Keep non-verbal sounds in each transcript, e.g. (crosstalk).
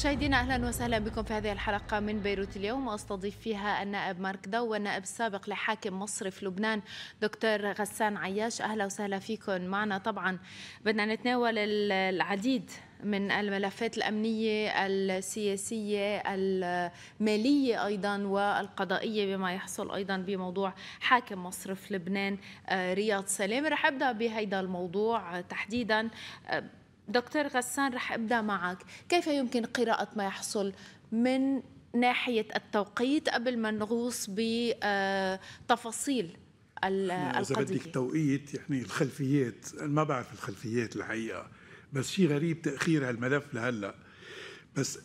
مشاهدينا اهلا وسهلا بكم في هذه الحلقه من بيروت اليوم واستضيف فيها النائب مارك دو والنائب السابق لحاكم مصرف لبنان دكتور غسان عياش اهلا وسهلا فيكم معنا طبعا بدنا نتناول العديد من الملفات الأمنية السياسية المالية أيضا والقضائية بما يحصل أيضا بموضوع حاكم مصرف لبنان آه، رياض سلام رح أبدأ بهذا الموضوع آه، تحديدا آه، دكتور غسان رح أبدأ معك كيف يمكن قراءة ما يحصل من ناحية التوقيت قبل ما نغوص بتفاصيل آه، القضية يعني إذا بدك توقيت يعني الخلفيات ما بعرف الخلفيات الحقيقة بس شيء غريب تأخير هالملف لهلأ بس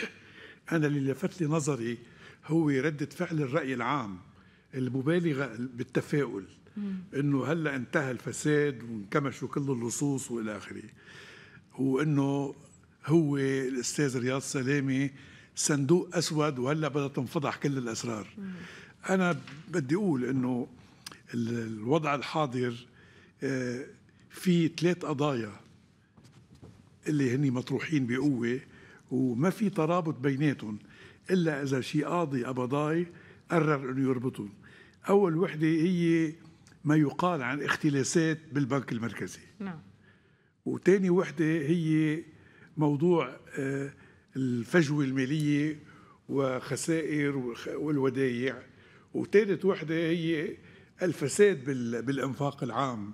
(coughs) أنا اللي لفت لي نظري هو ردة فعل الرأي العام المبالغة بالتفاؤل انه هلا انتهى الفساد وانكمشوا كل اللصوص والى اخره وانه هو الاستاذ رياض سلامه صندوق اسود وهلا بدها تنفضح كل الاسرار انا بدي اقول انه الوضع الحاضر آه، في ثلاث قضايا اللي هن مطروحين بقوه وما في ترابط بيناتهم الا اذا شي قاضي قبضاي قرر انه يربطهم اول وحده هي ما يقال عن اختلاسات بالبنك المركزي نعم وتاني وحده هي موضوع آه، الفجوه الماليه وخسائر والودايع وثالث وحده هي الفساد بالانفاق العام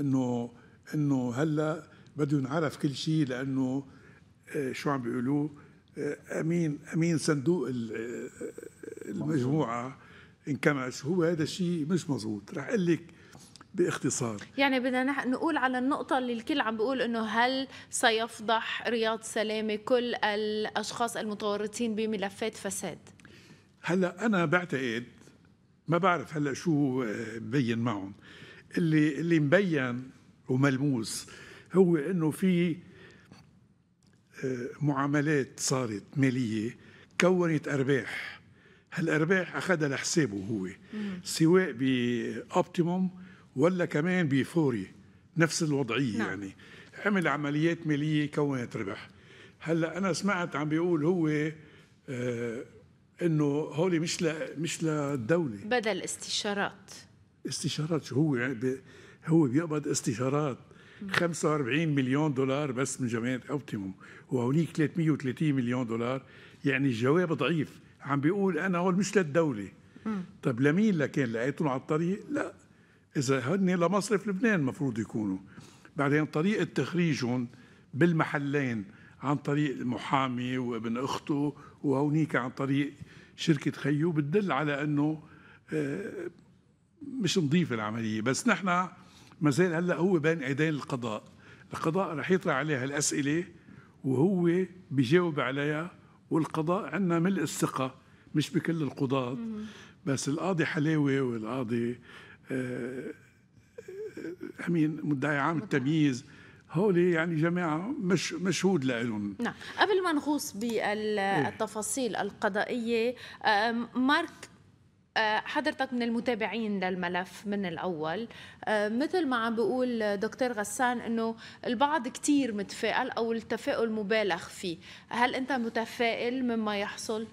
انه انه هلا بده ينعرف كل شيء لانه آه، شو عم بيقولوه آه، امين امين صندوق المجموعه انكمش هو هذا الشيء مش مزبوط رح اقول لك باختصار يعني بدنا نقول على النقطة اللي الكل عم بيقول انه هل سيفضح رياض سلامة كل الاشخاص المتورطين بملفات فساد؟ هلا انا بعتقد ما بعرف هلا شو مبين معهم اللي اللي مبين وملموس هو انه في آه، معاملات صارت ماليه كونت ارباح هالارباح اخذها لحسابه هو سواء باوبتيموم ولا كمان بفوري نفس الوضعيه نعم. يعني عمل عمليات ماليه كونت ربح هلا انا سمعت عم بيقول هو آه انه هولي مش لا مش للدوله بدل استشارات استشارات شو هو يعني بي هو بيقبض استشارات مم. 45 مليون دولار بس من جمعيه اوبتيموم وهونيك 330 مليون دولار يعني الجواب ضعيف عم بيقول انا هول مش للدوله طيب لمين لكان لقيتهم على الطريق لا إذا هن لمصرف لبنان المفروض يكونوا بعدين طريقة تخريجهم بالمحلين عن طريق محامي وابن أخته وهونيك عن طريق شركة خيو بتدل على أنه آه، مش نظيف العملية بس نحن ما زال هلا هو بين ايدين القضاء القضاء رح يطرح عليها الاسئله وهو بيجاوب عليها والقضاء عندنا ملء الثقه مش بكل القضاة بس القاضي حلاوي والقاضي آه، آه، امين مدعي عام التمييز هولي يعني جماعة مش مشهود لهم نعم قبل ما نغوص بالتفاصيل إيه. القضائية آه، مارك حضرتك من المتابعين للملف من الأول مثل ما عم بيقول دكتور غسان أنه البعض كتير متفائل أو التفاؤل مبالغ فيه هل أنت متفائل مما يحصل؟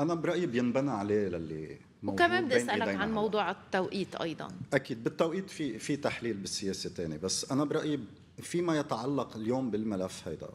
أنا برأيي بينبنى عليه للي وكمان بدي اسالك عن موضوع التوقيت ايضا اكيد بالتوقيت في في تحليل بالسياسه ثاني بس انا برايي فيما يتعلق اليوم بالملف هيدا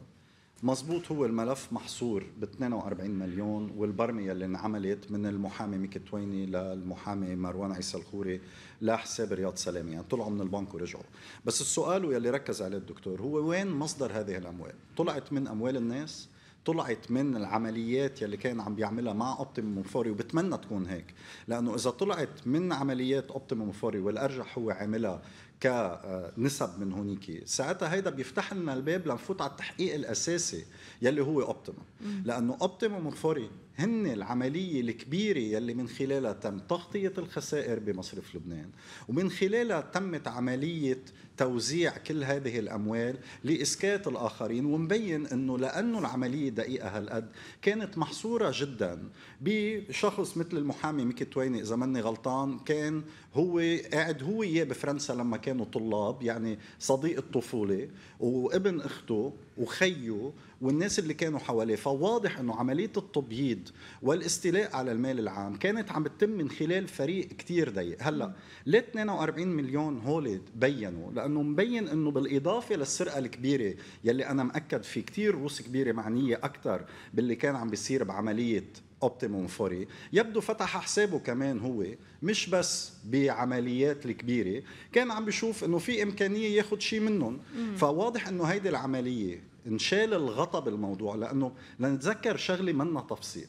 مزبوط هو الملف محصور ب 42 مليون والبرمية اللي انعملت من المحامي ميكي تويني للمحامي مروان عيسى الخوري لحساب رياض سلامي يعني طلعوا من البنك ورجعوا بس السؤال واللي ركز عليه الدكتور هو وين مصدر هذه الأموال طلعت من أموال الناس طلعت من العمليات يلي كان عم بيعملها مع اوبتيموم فوري وبتمنى تكون هيك لانه اذا طلعت من عمليات اوبتيموم فوري والارجح هو عاملها كنسب آه، من هونيك ساعتها هيدا بيفتح لنا الباب لنفوت على التحقيق الاساسي يلي هو اوبتيموم لانه اوبتيموم فوري هن العملية الكبيرة يلي من خلالها تم تغطية الخسائر بمصرف لبنان ومن خلالها تمت عملية توزيع كل هذه الأموال لإسكات الآخرين ومبين أنه لأنه العملية دقيقة هالقد كانت محصورة جدا بشخص مثل المحامي ميكي تويني إذا مني غلطان كان هو قاعد هو إياه بفرنسا لما كانوا طلاب يعني صديق الطفولة وابن أخته وخيه والناس اللي كانوا حواليه فواضح انه عمليه التبييض والاستيلاء على المال العام كانت عم بتتم من خلال فريق كتير ضيق هلا ليه 42 مليون هول بينوا لانه مبين انه بالاضافه للسرقه الكبيره يلي انا مأكد في كتير روس كبيره معنيه اكثر باللي كان عم بيصير بعمليه اوبتيموم فوري يبدو فتح حسابه كمان هو مش بس بعمليات الكبيره كان عم بيشوف انه في امكانيه ياخذ شيء منهم فواضح انه هيدي العمليه نشال الغطا بالموضوع لانه لنتذكر شغله منا تفصيل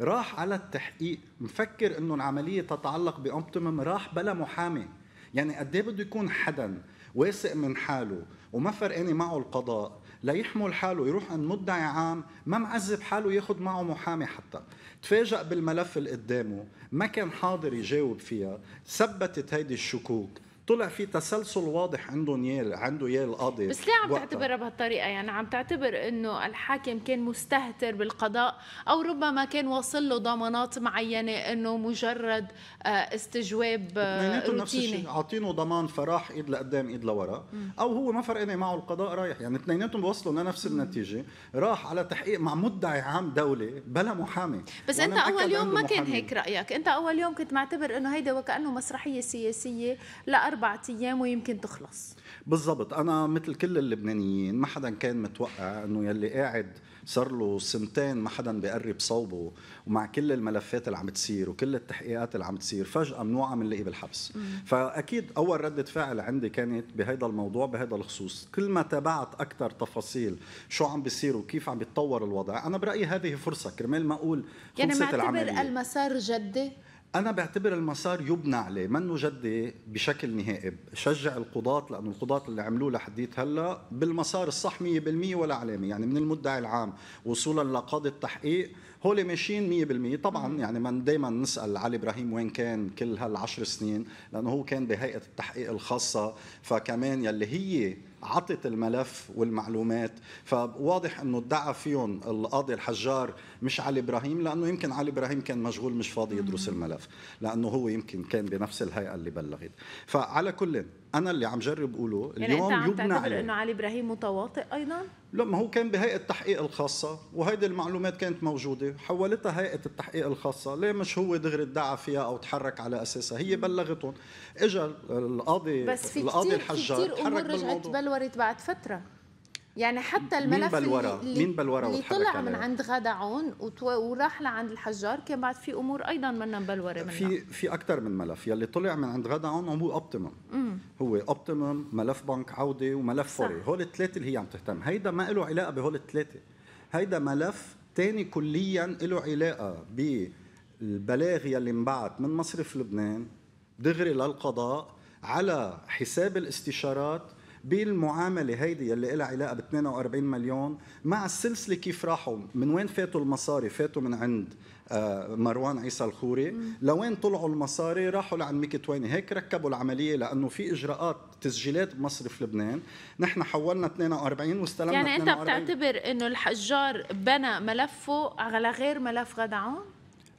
راح على التحقيق مفكر انه العمليه تتعلق باوبتيمم راح بلا محامي يعني قد إيه بده يكون حدا واثق من حاله وما فرقاني معه القضاء ليحمل حاله يروح عند مدعي عام ما معذب حاله ياخذ معه محامي حتى تفاجأ بالملف اللي قدامه ما كان حاضر يجاوب فيها ثبتت هيدي الشكوك طلع في تسلسل واضح عندهم اياه عنده اياه القاضي بس ليه عم تعتبرها بهالطريقه يعني عم تعتبر انه الحاكم كان مستهتر بالقضاء او ربما كان واصل له ضمانات معينه انه مجرد آه، استجواب آه، روتيني عاطينه ضمان فراح ايد لقدام ايد لورا او هو ما فرقني معه القضاء رايح يعني اثنيناتهم بوصلوا لنفس النتيجه راح على تحقيق مع مدعي عام دوله بلا محامي بس انت اول يوم ما كان هيك رايك انت اول يوم كنت معتبر انه هيدا وكانه مسرحيه سياسيه لأربع أربعة أيام ويمكن تخلص بالضبط أنا مثل كل اللبنانيين ما حدا كان متوقع أنه يلي قاعد صار له سنتين ما حدا بيقرب صوبه ومع كل الملفات اللي عم تصير وكل التحقيقات اللي عم تصير فجأة منوعة بنلاقيه بالحبس مم. فأكيد أول ردة فعل عندي كانت بهذا الموضوع بهذا الخصوص كل ما تابعت أكثر تفاصيل شو عم بيصير وكيف عم بيتطور الوضع أنا برأيي هذه فرصة كرمال ما أقول يعني معتبر العملية. المسار جدي انا بعتبر المسار يبنى عليه منه جدي بشكل نهائي شجع القضاة لانه القضاة اللي عملوه لحديت هلا بالمسار الصح 100% ولا علامه يعني من المدعي العام وصولا لقاضي التحقيق هول ماشيين 100% طبعا يعني من دائما نسال علي ابراهيم وين كان كل هالعشر سنين لانه هو كان بهيئه التحقيق الخاصه فكمان يلي هي عطت الملف والمعلومات فواضح انه ادعى فيهم القاضي الحجار مش علي ابراهيم لانه يمكن علي ابراهيم كان مشغول مش فاضي يدرس الملف لانه هو يمكن كان بنفس الهيئه اللي بلغت فعلى كل انا اللي عم جرب اقوله اليوم يعني انت عم يبنى عليه انه علي ابراهيم متواطئ ايضا لا ما هو كان بهيئه التحقيق الخاصه وهيدي المعلومات كانت موجوده حولتها هيئه التحقيق الخاصه ليه مش هو دغري ادعى فيها او تحرك على اساسها هي بلغتهم اجى القاضي بس في القاضي الحجار كتير, كتير امور رجعت بلورت بعد فتره يعني حتى الملف مين بالورا اللي, مين بالورا اللي طلع من عند غدا عون وراح لعند الحجار كان بعد في امور ايضا منا بالورا منها في في اكثر من ملف يلي طلع من عند غدا عون هو اوبتيموم هو اوبتيموم ملف بنك عوده وملف فوري هول الثلاثه اللي هي عم تهتم هيدا ما له علاقه بهول الثلاثه هيدا ملف ثاني كليا له علاقه بالبلاغ يلي انبعت من مصرف لبنان دغري للقضاء على حساب الاستشارات بالمعامله هيدي اللي لها علاقه ب 42 مليون مع السلسله كيف راحوا من وين فاتوا المصاري فاتوا من عند آه، مروان عيسى الخوري لوين طلعوا المصاري راحوا لعند ميكي تويني هيك ركبوا العمليه لانه في اجراءات تسجيلات بمصرف لبنان نحن حولنا 42 واستلمنا يعني 42. انت بتعتبر انه الحجار بنى ملفه على غير ملف غدعون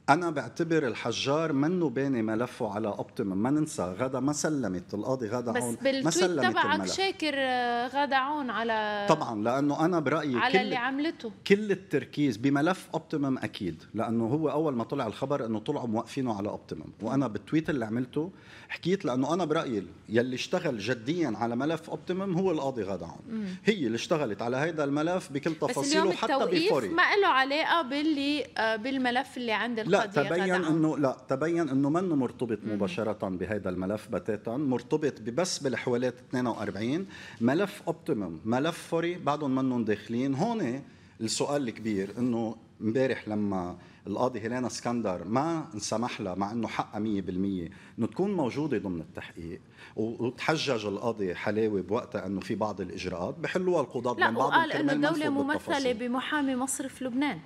أنا بعتبر الحجار منه باني ملفه على اوبتيمم ما ننسى غدا ما سلمت القاضي غدا بس عون ما سلمت تبعك الملف. شاكر آه، غدا عون على طبعا لأنه أنا برأيي على كل اللي عملته كل التركيز بملف اوبتيمم أكيد لأنه هو أول ما طلع الخبر أنه طلعوا موقفينه على اوبتيمم وأنا بالتويت اللي عملته حكيت لانه انا برايي يلي اشتغل جديا على ملف اوبتيمم هو القاضي غادة عون هي اللي اشتغلت على هذا الملف بكل تفاصيله حتى بفوري ما له علاقه باللي آه، بالملف اللي عند القضيه لا تبين انه لا تبين انه منه مرتبط مباشره بهذا الملف بتاتا مرتبط بس بالحوالات 42 ملف اوبتيمم ملف فوري بعدهم منهم داخلين هون السؤال الكبير انه امبارح لما القاضي هيلينا اسكندر ما انسمح لها مع انه حقها 100% انه تكون موجوده ضمن التحقيق وتحجج القاضي حلاوي بوقتها انه في بعض الاجراءات بحلوها القضاه من بعض وقال انه الدوله ممثله بمحامي مصرف لبنان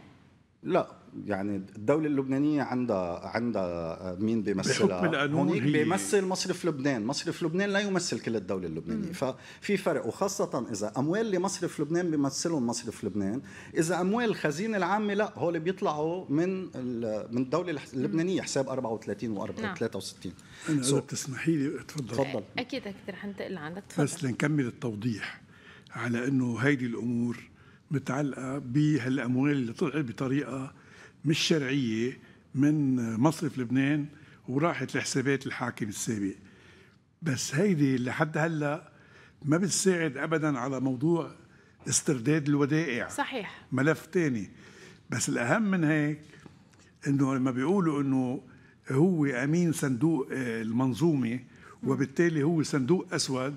لا يعني الدوله اللبنانيه عندها عندها آه، مين بيمثلها هونيك بيمثل مصرف لبنان مصرف لبنان لا يمثل كل الدوله اللبنانيه مم. ففي فرق وخاصه اذا اموال لمصرف لبنان بيمثلهم مصرف لبنان اذا اموال الخزينه العامه لا هول بيطلعوا من من الدوله اللبنانيه حساب 34 و 63 انا اذا بتسمحي لي تفضل تفضل اكيد اكيد رح انتقل لعندك تفضل بس لنكمل التوضيح على انه هيدي الامور متعلقه بهالاموال اللي طلعت بطريقه مش شرعية من مصرف لبنان وراحت لحسابات الحاكم السابق بس هيدي لحد هلا ما بتساعد ابدا على موضوع استرداد الودائع صحيح ملف ثاني بس الاهم من هيك انه لما بيقولوا انه هو امين صندوق آه، المنظومه وبالتالي هو صندوق اسود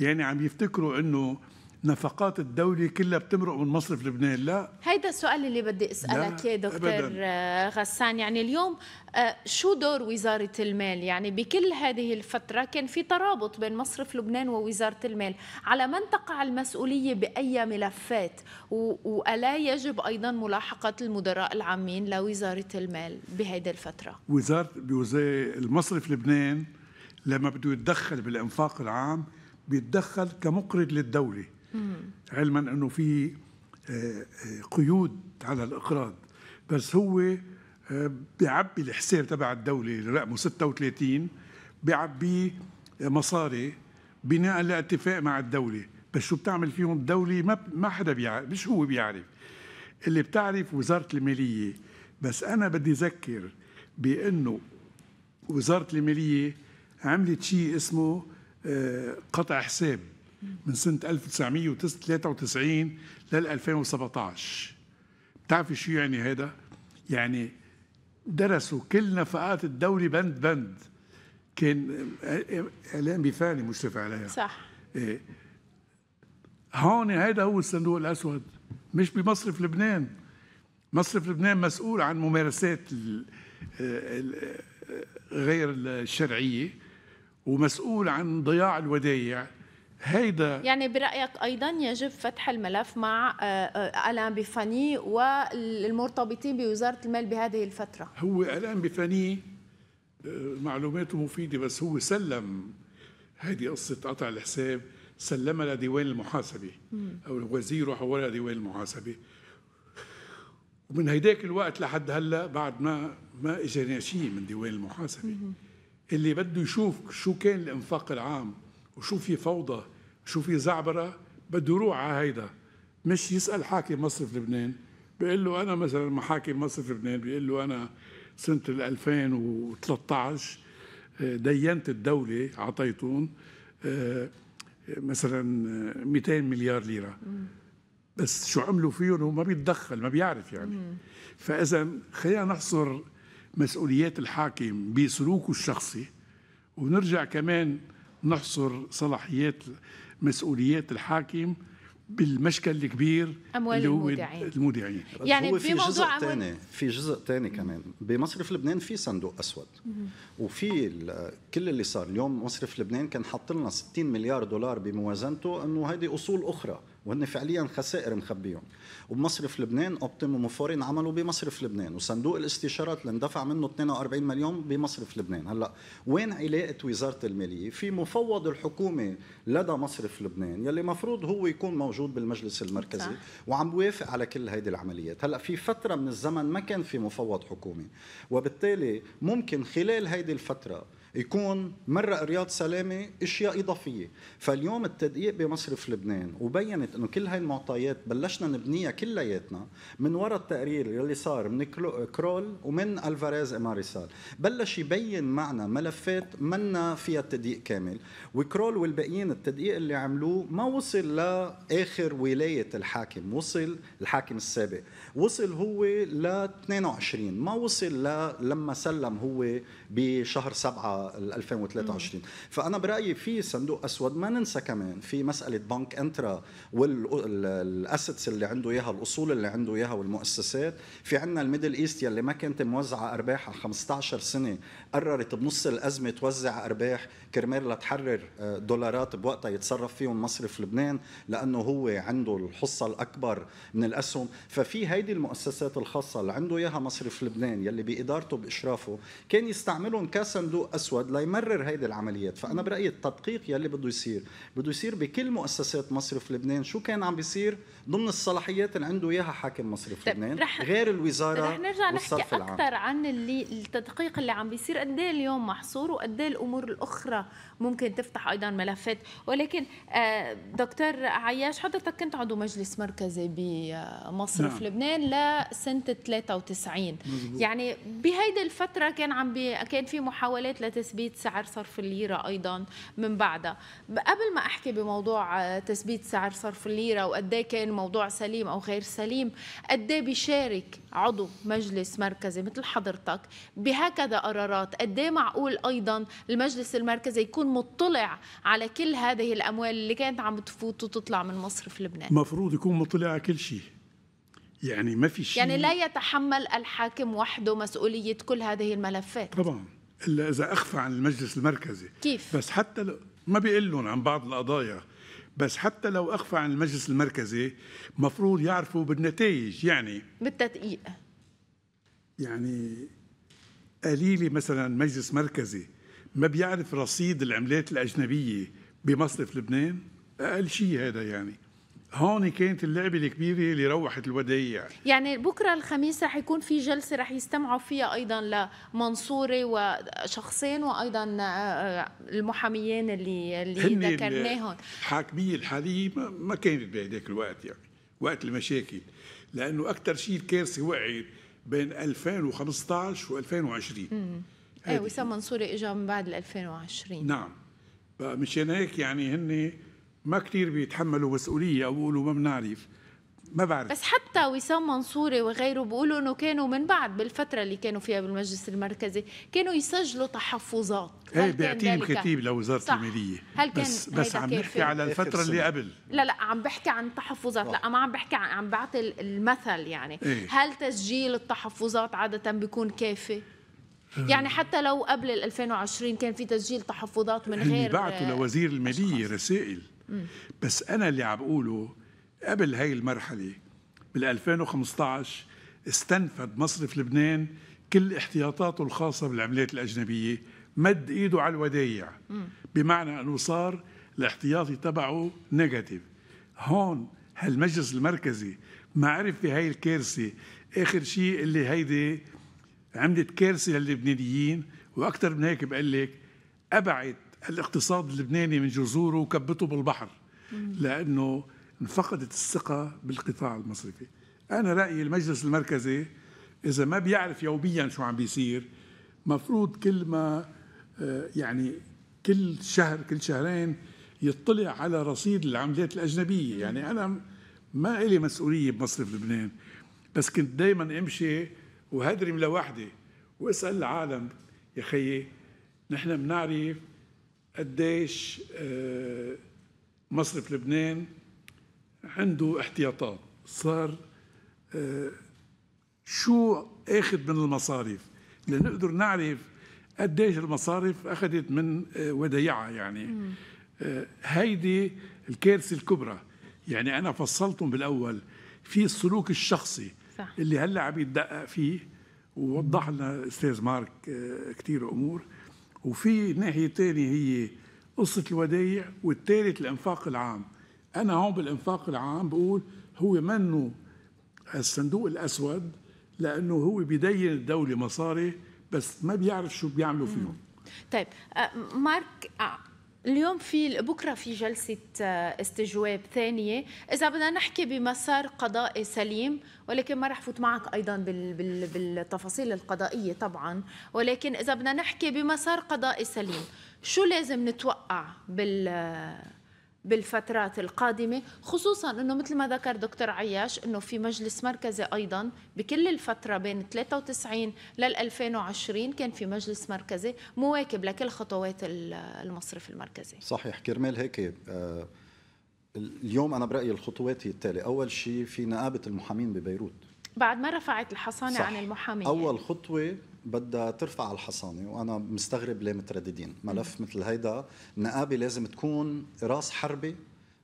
يعني عم يفتكروا انه نفقات الدولة كلها بتمرق من مصرف لبنان لا هيدا السؤال اللي بدي اسألك يا دكتور أبداً. آه، غسان يعني اليوم آه، شو دور وزارة المال يعني بكل هذه الفترة كان في ترابط بين مصرف لبنان ووزارة المال على من تقع المسؤولية بأي ملفات وألا يجب أيضا ملاحقة المدراء العامين لوزارة المال بهذه الفترة وزارة المصرف لبنان لما بده يتدخل بالإنفاق العام بيتدخل كمقرض للدوله علما أنه في آه، آه، قيود على الإقراض بس هو آه، بيعبي الحساب تبع الدولة رقمه 36 بيعبي مصاري بناء لاتفاق مع الدولة بس شو بتعمل فيهم الدولة ما ما حدا بيعرف مش هو بيعرف اللي بتعرف وزارة المالية بس أنا بدي أذكر بأنه وزارة المالية عملت شيء اسمه قطع حساب من سنة 1993 لل 2017 بتعرفي شو يعني هذا؟ يعني درسوا كل نفقات الدولة بند بند كان إعلام بثاني مشرف عليها صح إيه هون هذا هو الصندوق الأسود مش بمصرف لبنان مصرف لبنان مسؤول عن ممارسات غير الشرعية ومسؤول عن ضياع الودايع هيدا يعني برأيك أيضا يجب فتح الملف مع آه، آه، ألان بفاني والمرتبطين بوزارة المال بهذه الفترة هو ألان بفاني آه، معلوماته مفيدة بس هو سلم هذه قصة قطع الحساب سلمها لديوان المحاسبة أو الوزير حولها لديوان المحاسبة ومن هيداك الوقت لحد هلا بعد ما ما اجانا شيء من ديوان المحاسبه اللي بده يشوف شو كان الانفاق العام وشو في فوضى شو في زعبره بده يروح على هيدا مش يسال حاكم مصرف لبنان بيقول له انا مثلا محاكم مصرف لبنان بيقول له انا سنه 2013 آه، دينت الدوله اعطيتهم آه، مثلا 200 آه، مليار ليره بس شو عملوا فيهم هو ما بيتدخل ما بيعرف يعني فاذا خلينا نحصر مسؤوليات الحاكم بسلوكه الشخصي ونرجع كمان نحصر صلاحيات مسؤوليات الحاكم بالمشكل الكبير اموال اللي هو المودعين المودعين يعني هو في موضوع جزء ثاني في جزء ثاني كمان بمصرف لبنان في صندوق اسود وفي كل اللي صار اليوم مصرف لبنان كان حاط لنا 60 مليار دولار بموازنته انه هذه اصول اخرى وهن فعليا خسائر مخبيهم وبمصرف لبنان اوبتيموم فورين عملوا بمصرف لبنان وصندوق الاستشارات اللي اندفع منه 42 مليون بمصرف لبنان هلا وين علاقه وزاره الماليه في مفوض الحكومه لدى مصرف لبنان يلي مفروض هو يكون موجود بالمجلس المركزي صح. وعم بوافق على كل هيدي العمليات هلا في فتره من الزمن ما كان في مفوض حكومي وبالتالي ممكن خلال هيدي الفتره يكون مرق رياض سلامه اشياء اضافيه فاليوم التدقيق بمصرف لبنان وبينت انه كل هاي المعطيات بلشنا نبنيها كلياتنا من وراء التقرير يلي صار من كرول ومن الفاريز اماريسال بلش يبين معنا ملفات منا فيها التدقيق كامل وكرول والباقيين التدقيق اللي عملوه ما وصل لاخر ولايه الحاكم وصل الحاكم السابق وصل هو ل 22 ما وصل ل لما سلم هو بشهر 7 2023 فانا برايي في صندوق اسود ما ننسى كمان في مساله بنك انترا والاسيتس اللي عنده اياها الاصول اللي عنده اياها والمؤسسات في عندنا الميدل ايست يلي ما كانت موزعه ارباحها 15 سنه قررت بنص الازمه توزع ارباح كرمال لتحرر آه، دولارات بوقتها يتصرف فيهم مصرف لبنان لانه هو عنده الحصه الاكبر من الاسهم ففي هيدي المؤسسات الخاصه اللي عنده اياها مصرف لبنان يلي بادارته باشرافه كان يستعملهم كصندوق اسود ليمرر هيدي العمليات فانا برايي التدقيق يلي بده يصير بده يصير بكل مؤسسات مصرف لبنان شو كان عم بيصير ضمن الصلاحيات اللي عنده اياها حاكم مصرف طيب، لبنان غير الوزاره رح نرجع نحكي اكثر عن اللي التدقيق اللي عم بيصير قد ايه اليوم محصور وقد ايه الامور الاخرى ممكن تفتح ايضا ملفات ولكن آه، دكتور عياش حضرتك كنت عضو مجلس مركزي بمصر نعم. في لبنان لسنه 93 مزبوط. يعني بهيدي الفتره كان عم بي كان في محاولات لتثبيت سعر صرف الليره ايضا من بعدها قبل ما احكي بموضوع آه، تثبيت سعر صرف الليره وقد إيه كان موضوع سليم او غير سليم قد إيه بيشارك عضو مجلس مركزي مثل حضرتك بهكذا قرارات قد إيه معقول ايضا المجلس المركزي يكون يكون مطلع على كل هذه الاموال اللي كانت عم تفوت وتطلع من مصر في لبنان مفروض يكون مطلع على كل شيء يعني ما في شيء يعني لا يتحمل الحاكم وحده مسؤوليه كل هذه الملفات طبعا الا اذا اخفى عن المجلس المركزي كيف بس حتى لو ما بيقول لهم عن بعض القضايا بس حتى لو اخفى عن المجلس المركزي مفروض يعرفوا بالنتائج يعني بالتدقيق يعني قليله مثلا مجلس مركزي ما بيعرف رصيد العملات الأجنبية بمصرف لبنان أقل شيء هذا يعني هون كانت اللعبة الكبيرة اللي روحت الودايع يعني بكرة الخميس رح يكون في جلسة رح يستمعوا فيها أيضا لمنصوري وشخصين وأيضا آه، آه، المحاميين اللي اللي ذكرناهم الحاكمية الحالية ما كانت بهداك الوقت يعني وقت المشاكل لأنه أكثر شيء الكارثة وقعت بين 2015 و 2020 ايه وسام منصوري اجى من بعد ال 2020 نعم آه، مشان هيك يعني هن ما كثير بيتحملوا مسؤوليه او بيقولوا ما بنعرف ما بعرف بس حتى وسام منصوري وغيره بيقولوا انه كانوا من بعد بالفتره اللي كانوا فيها بالمجلس المركزي كانوا يسجلوا تحفظات ايه بيعطيهم كتيب لوزاره الماليه هل كان بس بس عم نحكي على الفتره اللي قبل لا لا عم بحكي عن تحفظات لا ما عم بحكي عن عم بعطي المثل يعني إيه؟ هل تسجيل التحفظات عاده بيكون كافي يعني حتى لو قبل 2020 كان في تسجيل تحفظات من غير بعتوا آه، لوزير الماليه أشخاص. رسائل بس انا اللي عم بقوله قبل هاي المرحله بال 2015 استنفد مصرف لبنان كل احتياطاته الخاصه بالعملات الاجنبيه مد ايده على الودايع بمعنى انه صار الاحتياطي تبعه نيجاتيف هون هالمجلس المركزي ما عرف في هاي الكارثه اخر شيء اللي هيدي عملت كارثه للبنانيين واكثر من هيك بقول لك ابعت الاقتصاد اللبناني من جذوره وكبته بالبحر لانه انفقدت الثقه بالقطاع المصرفي انا رايي المجلس المركزي اذا ما بيعرف يوميا شو عم بيصير مفروض كل ما آه، يعني كل شهر كل شهرين يطلع على رصيد العملات الاجنبيه يعني انا ما إلي مسؤوليه بمصرف لبنان بس كنت دائما امشي وهدرم لوحدي واسال العالم يا خيي نحن بنعرف قديش آه، مصرف لبنان عنده احتياطات صار آه، شو اخذ من المصارف لنقدر نعرف قديش المصارف اخذت من آه، وديعها يعني هيدي الكارثه الكبرى يعني انا فصلتهم بالاول في السلوك الشخصي صح. اللي هلا عم يتدقق فيه ووضح لنا استاذ مارك آه، كثير امور وفي ناحيه ثانيه هي قصه الودايع والثالث الانفاق العام انا هون بالانفاق العام بقول هو منه الصندوق الاسود لانه هو بيدين الدوله مصاري بس ما بيعرف شو بيعملوا فيهم طيب آه، مارك آه، اليوم في بكره في جلسه آه، استجواب ثانيه اذا بدنا نحكي بمسار قضائي سليم ولكن ما راح فوت معك ايضا بالتفاصيل القضائيه طبعا ولكن اذا بدنا نحكي بمسار قضائي سليم شو لازم نتوقع بال بالفترات القادمة خصوصا أنه مثل ما ذكر دكتور عياش أنه في مجلس مركزي أيضا بكل الفترة بين 93 لل 2020 كان في مجلس مركزي مواكب لكل خطوات المصرف المركزي صحيح كرمال هيك آه، اليوم أنا برأيي الخطوات هي التالية أول شيء في نقابة المحامين ببيروت بعد ما رفعت الحصانة صح. عن المحامين أول خطوة بدها ترفع الحصانه وانا مستغرب ليه مترددين ملف مثل هيدا النقابه لازم تكون راس حربي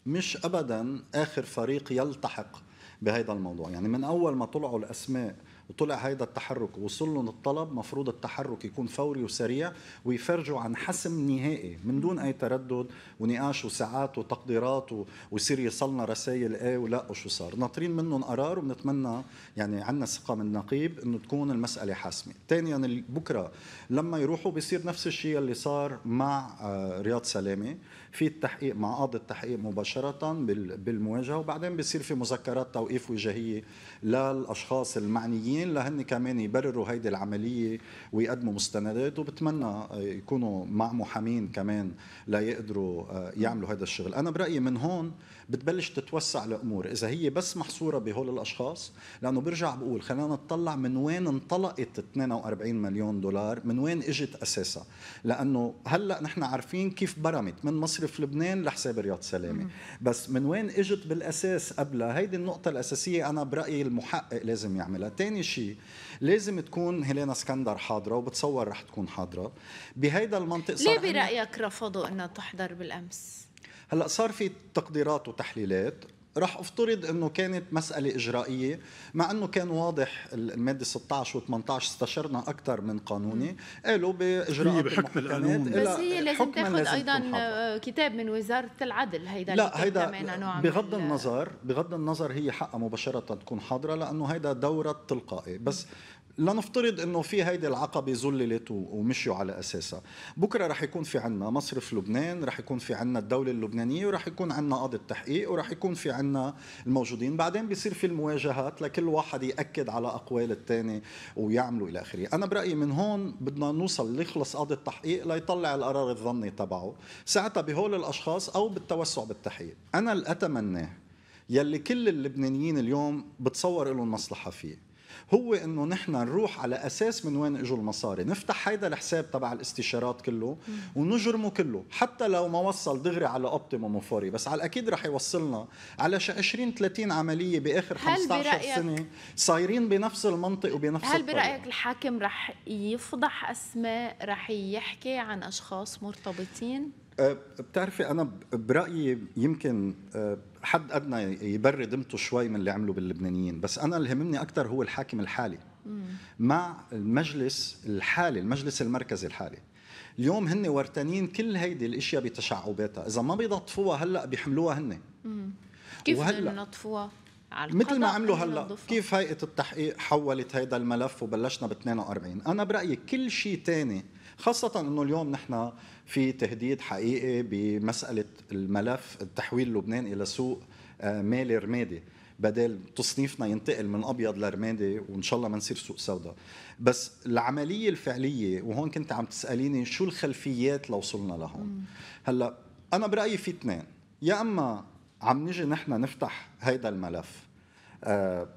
مش ابدا اخر فريق يلتحق بهيدا الموضوع يعني من اول ما طلعوا الاسماء وطلع هيدا التحرك وصل لهم الطلب مفروض التحرك يكون فوري وسريع ويفرجوا عن حسم نهائي من دون اي تردد ونقاش وساعات وتقديرات ويصير يصلنا رسائل ايه ولا وشو صار ناطرين منهم قرار وبنتمنى يعني عندنا ثقه من النقيب انه تكون المساله حاسمه ثانيا يعني بكره لما يروحوا بيصير نفس الشيء اللي صار مع آه، رياض سلامه في التحقيق مع قاضي التحقيق مباشره بالمواجهه وبعدين بيصير في مذكرات توقيف وجاهيه للاشخاص المعنيين مستنيين لهن كمان يبرروا هيدي العمليه ويقدموا مستندات وبتمنى يكونوا مع محامين كمان ليقدروا آه، يعملوا هذا الشغل انا برايي من هون بتبلش تتوسع الامور اذا هي بس محصوره بهول الاشخاص لانه برجع بقول خلينا نطلع من وين انطلقت 42 مليون دولار من وين اجت اساسا لانه هلا نحن عارفين كيف برمت من مصرف لبنان لحساب رياض سلامه بس من وين اجت بالاساس قبلها هيدي النقطه الاساسيه انا برايي المحقق لازم يعملها ثاني شيء لازم تكون هيلينا اسكندر حاضره وبتصور رح تكون حاضره بهيدا المنطق صار ليه برايك رفضوا انها تحضر بالامس هلا صار في تقديرات وتحليلات راح افترض انه كانت مساله اجرائيه مع انه كان واضح الماده 16 و18 استشرنا اكثر من قانوني قالوا باجراءات هي بحكم القانون بس هي لازم تاخذ ايضا آه، كتاب من وزاره العدل هيدا لا هيدا نوع بغض النظر بغض النظر هي حقها مباشره تكون حاضره لانه هيدا دورة تلقائي بس لنفترض انه في هيدي العقبه ذللت ومشيوا على اساسها بكره رح يكون في عنا مصرف لبنان رح يكون في عنا الدوله اللبنانيه ورح يكون عنا قاضي التحقيق ورح يكون في عنا الموجودين بعدين بيصير في المواجهات لكل واحد ياكد على اقوال الثاني ويعملوا الى اخره انا برايي من هون بدنا نوصل ليخلص قاضي التحقيق ليطلع القرار الظني تبعه ساعتها بهول الاشخاص او بالتوسع بالتحقيق انا اللي اتمناه يلي كل اللبنانيين اليوم بتصور لهم مصلحه فيه هو انه نحن نروح على اساس من وين اجوا المصاري نفتح هيدا الحساب تبع الاستشارات كله ونجرمه كله حتى لو ما وصل دغري على اوبتيموم فوري بس على الاكيد رح يوصلنا على 20 30 عمليه باخر 15 سنه صايرين بنفس المنطق وبنفس هل برايك الحاكم رح يفضح اسماء رح يحكي عن اشخاص مرتبطين أه، بتعرفي انا برايي يمكن أه، حد ادنى يبرد دمته شوي من اللي عمله باللبنانيين بس انا اللي هممني اكثر هو الحاكم الحالي مع المجلس الحالي المجلس المركزي الحالي اليوم هن ورتانين كل هيدي الاشياء بتشعباتها اذا ما بيضطفوها هلا بيحملوها هن كيف وهلا مثل ما عملوا هلا كيف هيئه التحقيق حولت هيدا الملف وبلشنا ب 42 انا برايي كل شيء ثاني خاصة أنه اليوم نحن في تهديد حقيقي بمسألة الملف التحويل لبنان إلى سوق آه، مالي رمادي بدل تصنيفنا ينتقل من ابيض لرمادي وان شاء الله ما نصير سوق سوداء بس العمليه الفعليه وهون كنت عم تساليني شو الخلفيات لوصلنا لهون هلا انا برايي في اثنين يا اما عم نجي نحن نفتح هيدا الملف آه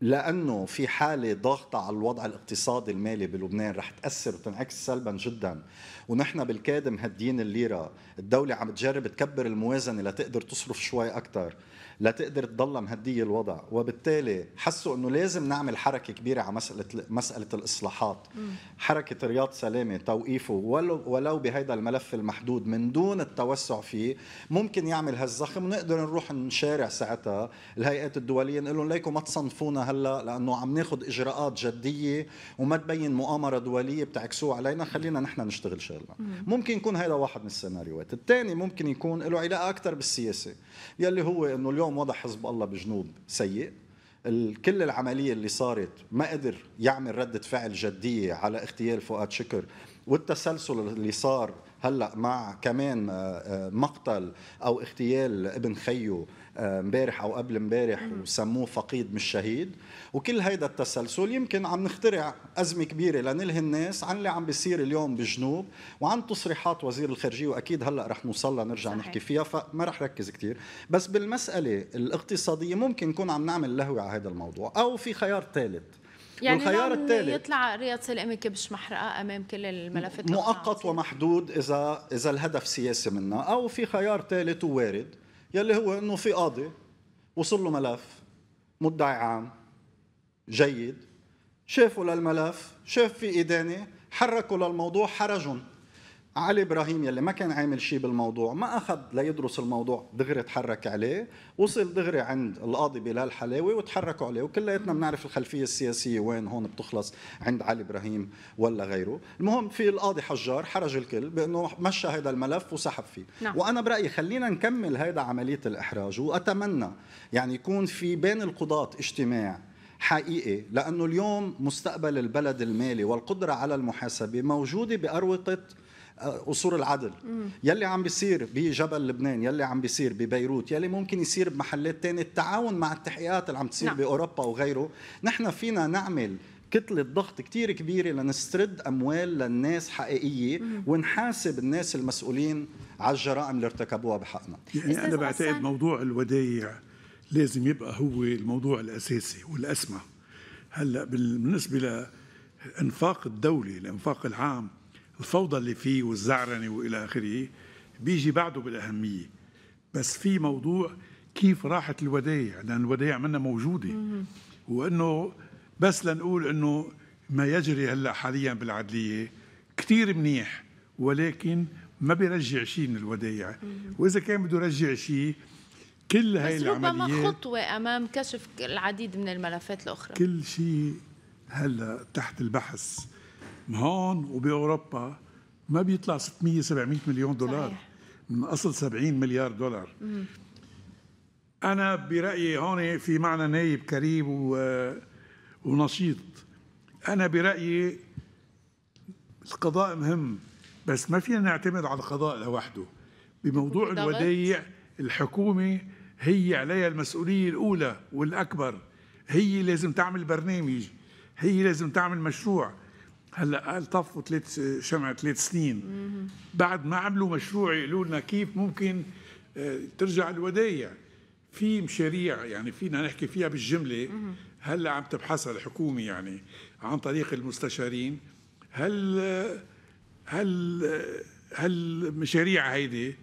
لانه في حاله ضاغطه على الوضع الاقتصادي المالي بلبنان رح تاثر وتنعكس سلبا جدا ونحن بالكاد مهدين الليره الدوله عم تجرب تكبر الموازنه لتقدر تصرف شوي اكثر لتقدر تضل مهديه الوضع وبالتالي حسوا انه لازم نعمل حركه كبيره على مساله مساله الاصلاحات مم. حركه رياض سلامه توقيفه ولو ولو بهذا الملف المحدود من دون التوسع فيه ممكن يعمل هالزخم ونقدر نروح نشارع ساعتها الهيئات الدوليه نقول لهم ليكم ما تصنفونا هلا لانه عم ناخذ اجراءات جديه وما تبين مؤامره دوليه بتعكسوها علينا خلينا نحن نشتغل شغلنا ممكن يكون هذا واحد من السيناريوهات الثاني ممكن يكون له علاقه اكثر بالسياسه يلي هو انه اليوم وضع حزب الله بجنوب سيء كل العمليه اللي صارت ما قدر يعمل رده فعل جديه على اغتيال فؤاد شكر والتسلسل اللي صار هلا مع كمان آه، آه، مقتل او اغتيال ابن خيو آه، امبارح او قبل امبارح وسموه فقيد مش شهيد وكل هيدا التسلسل يمكن عم نخترع ازمه كبيره لنلهي الناس عن اللي عم بيصير اليوم بالجنوب وعن تصريحات وزير الخارجيه واكيد هلا رح نوصلها نرجع صحيح. نحكي فيها فما رح ركز كثير بس بالمساله الاقتصاديه ممكن نكون عم نعمل لهوي على هذا الموضوع او في خيار ثالث يعني والخيار الثالث يطلع رياض سلامي كبش محرقه امام كل الملفات مؤقت ومحدود اذا اذا الهدف سياسي منا او في خيار ثالث ووارد يلي هو انه في قاضي وصل له ملف مدعي عام جيد شافوا للملف شاف في إدانة حركوا للموضوع حرجهم علي ابراهيم يلي ما كان عامل شيء بالموضوع ما اخذ ليدرس الموضوع دغري تحرك عليه وصل دغري عند القاضي بلال حلاوي وتحركوا عليه وكلياتنا بنعرف الخلفيه السياسيه وين هون بتخلص عند علي ابراهيم ولا غيره المهم في القاضي حجار حرج الكل بانه مشى هذا الملف وسحب فيه نعم. وانا برايي خلينا نكمل هذا عمليه الاحراج واتمنى يعني يكون في بين القضاه اجتماع حقيقي لانه اليوم مستقبل البلد المالي والقدره على المحاسبه موجوده باروقه آه، قصور العدل يلي عم بيصير بجبل لبنان يلي عم بيصير ببيروت يلي ممكن يصير بمحلات تانية التعاون مع التحقيقات اللي عم تصير نعم. بأوروبا وغيره نحن فينا نعمل كتلة ضغط كتير كبيرة لنسترد أموال للناس حقيقية ونحاسب الناس المسؤولين على الجرائم اللي ارتكبوها بحقنا يعني أنا بعتقد موضوع الودايع لازم يبقى هو الموضوع الأساسي والأسمى هلأ بالنسبة لإنفاق الدولة الإنفاق العام الفوضى اللي فيه والزعرنة وإلى آخره بيجي بعده بالأهمية بس في موضوع كيف راحت الودايع لأن الودايع منا موجودة وأنه بس لنقول أنه ما يجري هلأ حاليا بالعدلية كتير منيح ولكن ما بيرجع شيء من الودايع وإذا كان بده يرجع شيء كل هاي بس العمليات ربما خطوة أمام كشف العديد من الملفات الأخرى كل شيء هلا تحت البحث هون وباوروبا ما بيطلع 600 700 مليون دولار صحيح. من اصل 70 مليار دولار مم. انا برايي هون في معنا نايب كريم و... ونشيط انا برايي القضاء مهم بس ما فينا نعتمد على القضاء لوحده بموضوع الودايع الحكومه هي عليها المسؤوليه الاولى والاكبر هي لازم تعمل برنامج هي لازم تعمل مشروع هلا قال طفوا ثلاث شمعة ثلاث سنين بعد ما عملوا مشروع يقولوا لنا كيف ممكن آه، ترجع الودايع في مشاريع يعني فينا نحكي فيها بالجمله هلا عم تبحثها الحكومه يعني عن طريق المستشارين هل هل هل المشاريع هيدي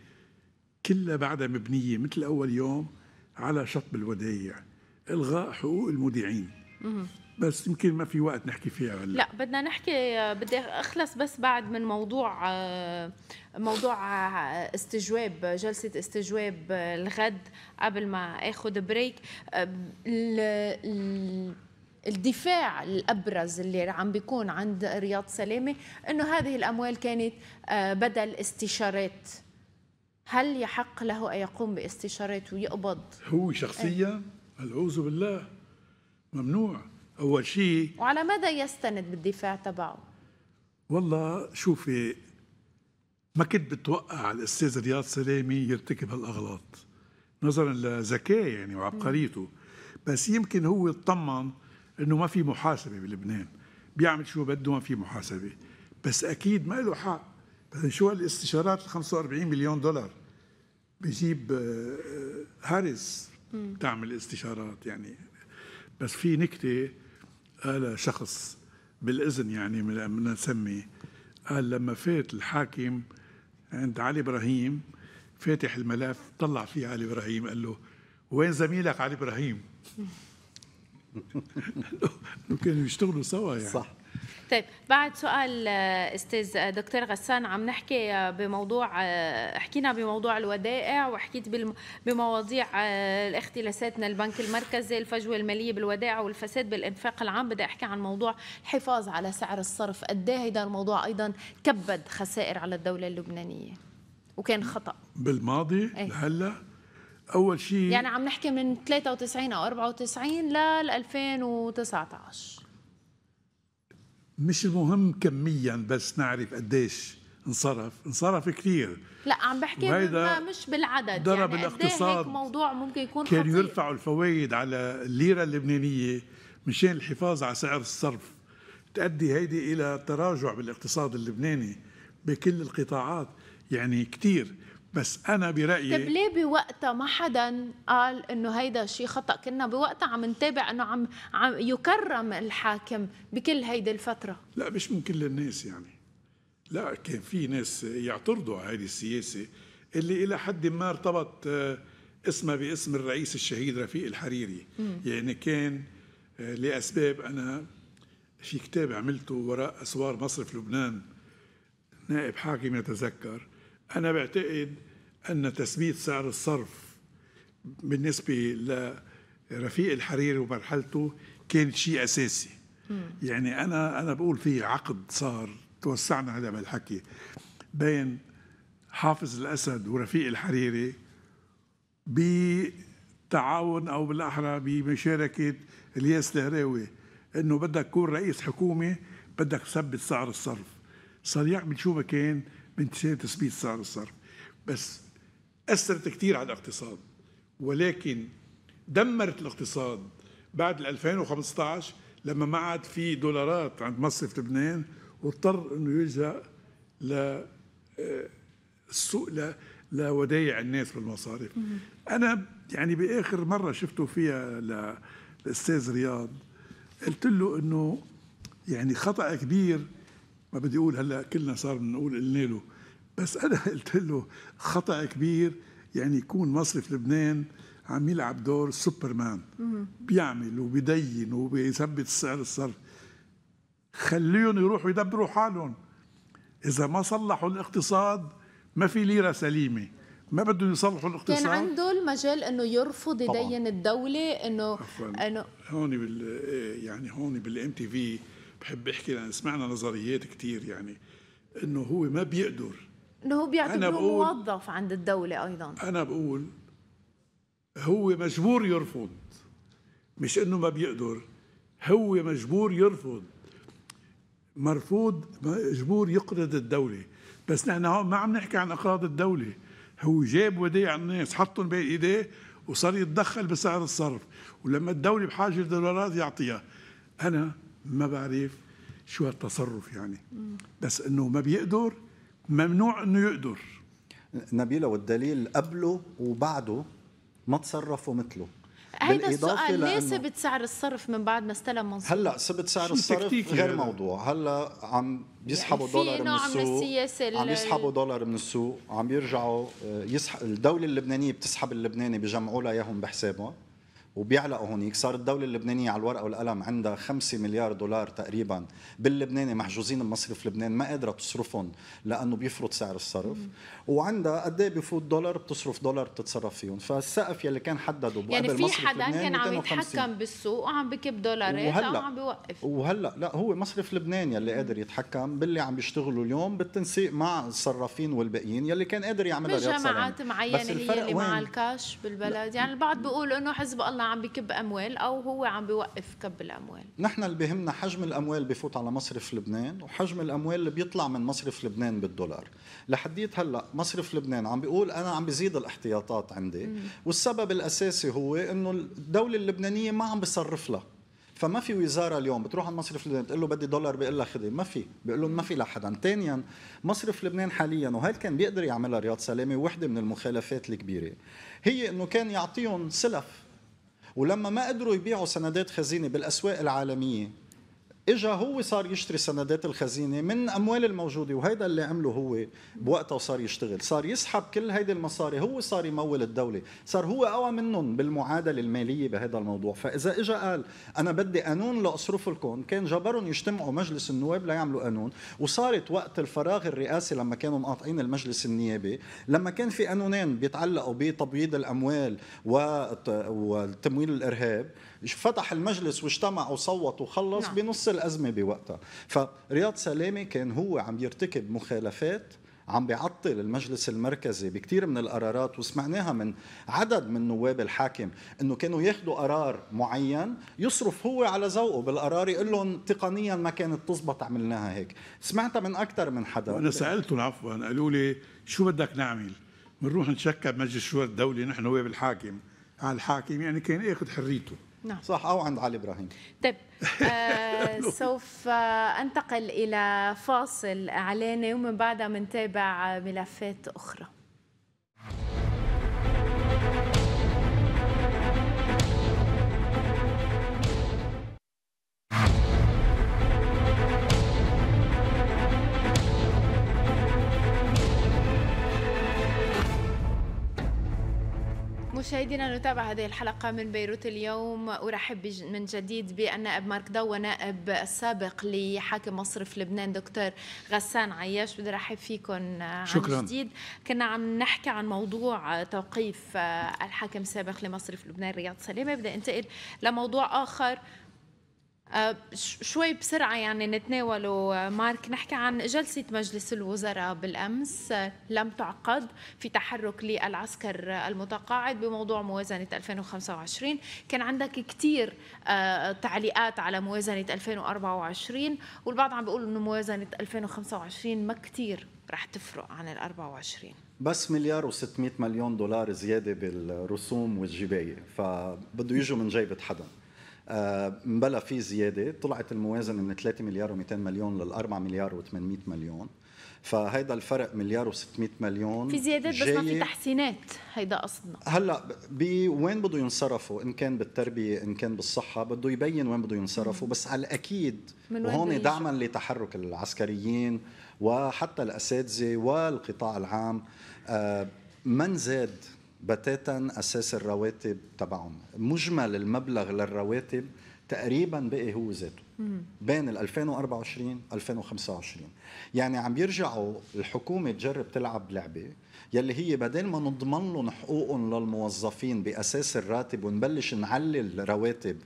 كلها بعدها مبنيه مثل اول يوم على شطب الودايع الغاء حقوق المودعين بس يمكن ما في وقت نحكي فيها هلا لا بدنا نحكي بدي اخلص بس بعد من موضوع موضوع استجواب جلسه استجواب الغد قبل ما اخذ بريك الدفاع الابرز اللي عم بيكون عند رياض سلامه انه هذه الاموال كانت بدل استشارات هل يحق له ان يقوم باستشارات ويقبض هو شخصيا اعوذ إيه. بالله ممنوع أول شيء وعلى ماذا يستند بالدفاع تبعه؟ والله شوفي ما كنت بتوقع الأستاذ رياض سلامي يرتكب هالأغلاط نظرا لذكائه يعني وعبقريته بس يمكن هو اطمن انه ما في محاسبه بلبنان بيعمل شو بده ما في محاسبه بس اكيد ما له حق بس شو هالاستشارات ال 45 مليون دولار بجيب آه، آه، هاريس بتعمل استشارات يعني بس في نكته قال شخص بالاذن يعني بدنا نسمي قال لما فات الحاكم عند علي ابراهيم فاتح الملف طلع فيه علي ابراهيم قال له وين زميلك علي ابراهيم؟ (laughs) كانوا يشتغلوا سوا يعني صح طيب بعد سؤال آه، استاذ آه، دكتور غسان عم نحكي آه، بموضوع حكينا بموضوع الودائع وحكيت بمواضيع من البنك المركزي الفجوه الماليه بالودائع والفساد بالانفاق العام بدي احكي عن موضوع الحفاظ على سعر الصرف قد ايه هذا الموضوع ايضا كبد خسائر على الدوله اللبنانيه وكان خطا بالماضي ايه؟ لهلا اول شيء يعني عم نحكي من 93 او 94 لل 2019 مش المهم كميا بس نعرف قديش انصرف انصرف كثير لا عم بحكي ما مش بالعدد ضرب يعني إيه الاقتصاد هيك موضوع ممكن يكون كانوا يرفعوا الفوائد على الليره اللبنانيه مشان الحفاظ على سعر الصرف تؤدي هيدي الى تراجع بالاقتصاد اللبناني بكل القطاعات يعني كثير بس انا برايي طيب ليه بوقتها ما حدا قال انه هيدا شيء خطا كنا بوقتها عم نتابع انه عم عم يكرم الحاكم بكل هيدي الفتره لا مش من كل الناس يعني لا كان في ناس يعترضوا على هذه السياسه اللي الى حد ما ارتبط آه، اسمها باسم الرئيس الشهيد رفيق الحريري م. يعني كان آه، لاسباب انا في كتاب عملته وراء اسوار مصرف لبنان نائب حاكم يتذكر أنا بعتقد أن تثبيت سعر الصرف بالنسبة لرفيق الحريري ومرحلته كان شيء أساسي يعني أنا أنا بقول في عقد صار توسعنا هذا بالحكي بين حافظ الأسد ورفيق الحريري بتعاون أو بالأحرى بمشاركة الياس الهراوي انه بدك تكون رئيس حكومه بدك تثبت سعر الصرف صار يعمل شو ما كان من تثبيت سعر الصرف بس أثرت كثير على الاقتصاد ولكن دمرت الاقتصاد بعد 2015 لما ما عاد في دولارات عند مصرف لبنان واضطر انه يلجا ل آه، السوق لودايع الناس بالمصارف انا يعني باخر مره شفته فيها للاستاذ رياض قلت له انه يعني خطا كبير ما بدي اقول هلا كلنا صار بنقول قلنا له بس انا (laughs) قلت له خطا كبير يعني يكون مصرف لبنان عم يلعب دور سوبرمان بيعمل وبيدين وبيثبت سعر الصرف خليهم يروحوا يدبروا حالهم اذا ما صلحوا الاقتصاد ما في ليره سليمه ما بدهم يصلحوا الاقتصاد كان عنده المجال انه يرفض يدين الدوله انه انه هون بال يعني هون بالام تي في بحب احكي لان سمعنا نظريات كثير يعني انه هو ما بيقدر انه هو بيعتبره موظف عند الدوله ايضا انا بقول هو مجبور يرفض مش انه ما بيقدر هو مجبور يرفض مرفوض مجبور يقرض الدوله بس نحن هون ما عم نحكي عن اقراض الدوله هو جاب وديع الناس حطهم بين ايديه وصار يتدخل بسعر الصرف ولما الدوله بحاجه دولارات يعطيها انا ما بعرف شو هالتصرف يعني بس انه ما بيقدر ممنوع انه يقدر نبيله والدليل قبله وبعده ما تصرفوا مثله هيدا السؤال ليه ثبت سعر الصرف من بعد ما استلم منصور؟ هلا ثبت سعر الصرف غير يعني. موضوع، هلا عم بيسحبوا يعني دولار من السوق من عم يسحبوا دولار من السوق، عم يرجعوا آه، يسح... الدولة اللبنانية بتسحب اللبناني بجمعوا لها اياهم بحسابها وبيعلقوا هونيك صار الدولة اللبنانية على الورقة والقلم عندها 5 مليار دولار تقريبا باللبناني محجوزين بمصرف لبنان ما قادرة تصرفهم لأنه بيفرض سعر الصرف وعندها قد إيه بفوت دولار بتصرف دولار بتتصرف فيهم فالسقف يلي كان حدده يعني في حدا كان عم يتحكم بالسوق وعم بكب دولارات وهلا عم بيوقف وهلا لا هو مصرف لبنان يلي قادر يتحكم باللي عم بيشتغلوا اليوم بالتنسيق مع الصرافين والباقيين يلي كان قادر يعملها جماعات معينة هي اللي مع الكاش بالبلد يعني البعض بيقول انه حزب الله عم بكب اموال او هو عم بيوقف كب الاموال نحن اللي بهمنا حجم الاموال بفوت على مصرف لبنان وحجم الاموال اللي بيطلع من مصرف لبنان بالدولار لحديت هلا مصرف لبنان عم بيقول انا عم بزيد الاحتياطات عندي مم. والسبب الاساسي هو انه الدوله اللبنانيه ما عم بصرف لها فما في وزاره اليوم بتروح على مصرف لبنان بتقول له بدي دولار بيقول لها خذي ما في بيقول لهم ما في لحدا ثانيا مصرف لبنان حاليا وهل كان بيقدر يعملها رياض سلامه وحده من المخالفات الكبيره هي انه كان يعطيهم سلف ولما ما قدروا يبيعوا سندات خزينه بالاسواق العالميه اجى هو صار يشتري سندات الخزينه من اموال الموجوده وهيدا اللي عمله هو بوقتها وصار يشتغل صار يسحب كل هيدي المصاري هو صار يمول الدوله صار هو اقوى منهم بالمعادله الماليه بهذا الموضوع فاذا اجى قال انا بدي قانون لاصرف الكون كان جبرهم يجتمعوا مجلس النواب ليعملوا قانون وصارت وقت الفراغ الرئاسي لما كانوا مقاطعين المجلس النيابي لما كان في قانونين بيتعلقوا بتبييض الاموال وتمويل الارهاب فتح المجلس واجتمع وصوت وخلص نعم. بنص الأزمة بوقتها فرياض سلامة كان هو عم يرتكب مخالفات عم بيعطل المجلس المركزي بكثير من القرارات وسمعناها من عدد من نواب الحاكم انه كانوا ياخذوا قرار معين يصرف هو على ذوقه بالقرار يقول لهم تقنيا ما كانت تزبط عملناها هيك سمعتها من اكثر من حدا وانا سالتهم عفوا قالوا لي شو بدك نعمل بنروح نشكى بمجلس الشورى الدولي نحن نواب الحاكم على الحاكم يعني كان ياخذ حريته نعم صح او عند علي ابراهيم طيب (laughs) آه سوف آه، انتقل الى فاصل اعلاني ومن بعدها بنتابع ملفات اخرى مشاهدينا نتابع هذه الحلقة من بيروت اليوم أرحب من جديد بالنائب مارك دو ونائب السابق لحاكم مصرف لبنان دكتور غسان عياش بدي أرحب فيكم عن شكرا. جديد كنا عم نحكي عن موضوع توقيف الحاكم السابق لمصرف لبنان رياض سليمه بدي أنتقل لموضوع آخر شوي بسرعة يعني نتناوله آه، مارك نحكي عن جلسة مجلس الوزراء بالأمس آه، لم تعقد في تحرك للعسكر المتقاعد بموضوع موازنة 2025 كان عندك كثير آه، تعليقات على موازنة 2024 والبعض عم بيقول أنه موازنة 2025 ما كثير رح تفرق عن ال 24 بس مليار و600 مليون دولار زيادة بالرسوم والجباية فبده يجوا من جيبة حدا مبلغ آه، في زياده طلعت الموازنه من 3 مليار و200 مليون لل 4 مليار و800 مليون فهيدا الفرق مليار و600 مليون في زيادات بس ما في تحسينات هيدا قصدنا هلا وين بده ينصرفوا ان كان بالتربيه ان كان بالصحه بده يبين وين بده ينصرفوا بس على الاكيد وهون دعما لتحرك العسكريين وحتى الاساتذه والقطاع العام آه، من زاد بتاتا اساس الرواتب تبعهم مجمل المبلغ للرواتب تقريبا بقي هو ذاته بين ال 2024 2025 يعني عم يرجعوا الحكومه تجرب تلعب لعبه يلي هي بدل ما نضمن لهم حقوقهم للموظفين باساس الراتب ونبلش نعلل رواتب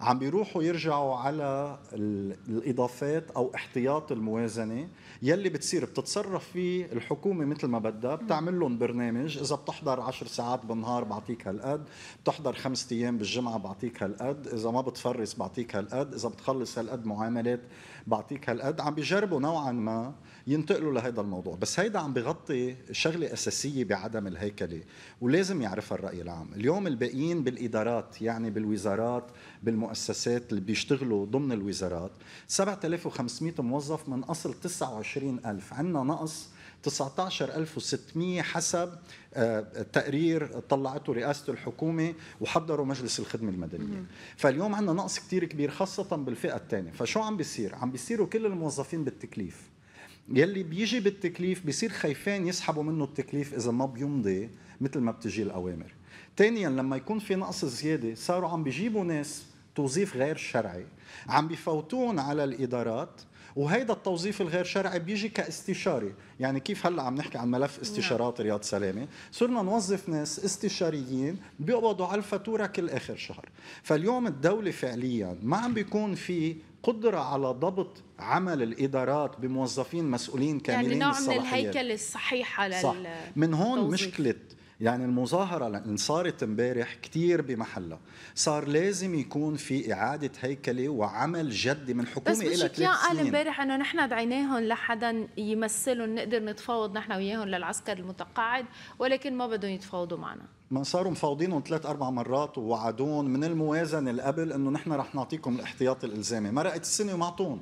عم بيروحوا يرجعوا على الاضافات او احتياط الموازنه يلي بتصير بتتصرف فيه الحكومه مثل ما بدها بتعمل لهم برنامج اذا بتحضر 10 ساعات بالنهار بعطيك هالقد بتحضر خمسة ايام بالجمعه بعطيك هالقد اذا ما بتفرس بعطيك هالقد اذا بتخلص هالقد معاملات بعطيك هالقد عم بيجربوا نوعا ما ينتقلوا لهذا الموضوع بس هيدا عم بغطي شغله اساسيه بعدم الهيكله ولازم يعرفها الراي العام اليوم الباقيين بالادارات يعني بالوزارات بالم المؤسسات اللي بيشتغلوا ضمن الوزارات 7500 موظف من اصل 29000 عندنا نقص 19600 حسب آه، تقرير طلعته رئاسة الحكومة وحضره مجلس الخدمة المدنية فاليوم عندنا نقص كتير كبير خاصة بالفئة الثانية فشو عم بيصير؟ عم بيصيروا كل الموظفين بالتكليف يلي بيجي بالتكليف بيصير خايفين يسحبوا منه التكليف إذا ما بيمضي مثل ما بتجي الأوامر ثانيا لما يكون في نقص زيادة صاروا عم بيجيبوا ناس توظيف غير شرعي عم بفوتون على الادارات وهيدا التوظيف الغير شرعي بيجي كاستشاري يعني كيف هلا عم نحكي عن ملف استشارات نعم. رياض سلامه صرنا نوظف ناس استشاريين بيقبضوا على الفاتوره كل اخر شهر فاليوم الدوله فعليا ما عم بيكون في قدرة على ضبط عمل الإدارات بموظفين مسؤولين كاملين يعني نوع من الهيكل الصحيحة لل... صح. من هون التوظيف. مشكلة يعني المظاهرة لأن صارت امبارح كثير بمحلها صار لازم يكون في إعادة هيكلة وعمل جدي من حكومة إلى ثلاث سنين قال امبارح أنه نحن دعيناهم لحدا يمثلهم نقدر نتفاوض نحن وياهم للعسكر المتقاعد ولكن ما بدهم يتفاوضوا معنا ما صاروا مفاوضينهم ثلاث اربع مرات ووعدون من الموازنه اللي قبل انه نحن رح نعطيكم الاحتياط الالزامي، مرقت السنه وما اعطوهم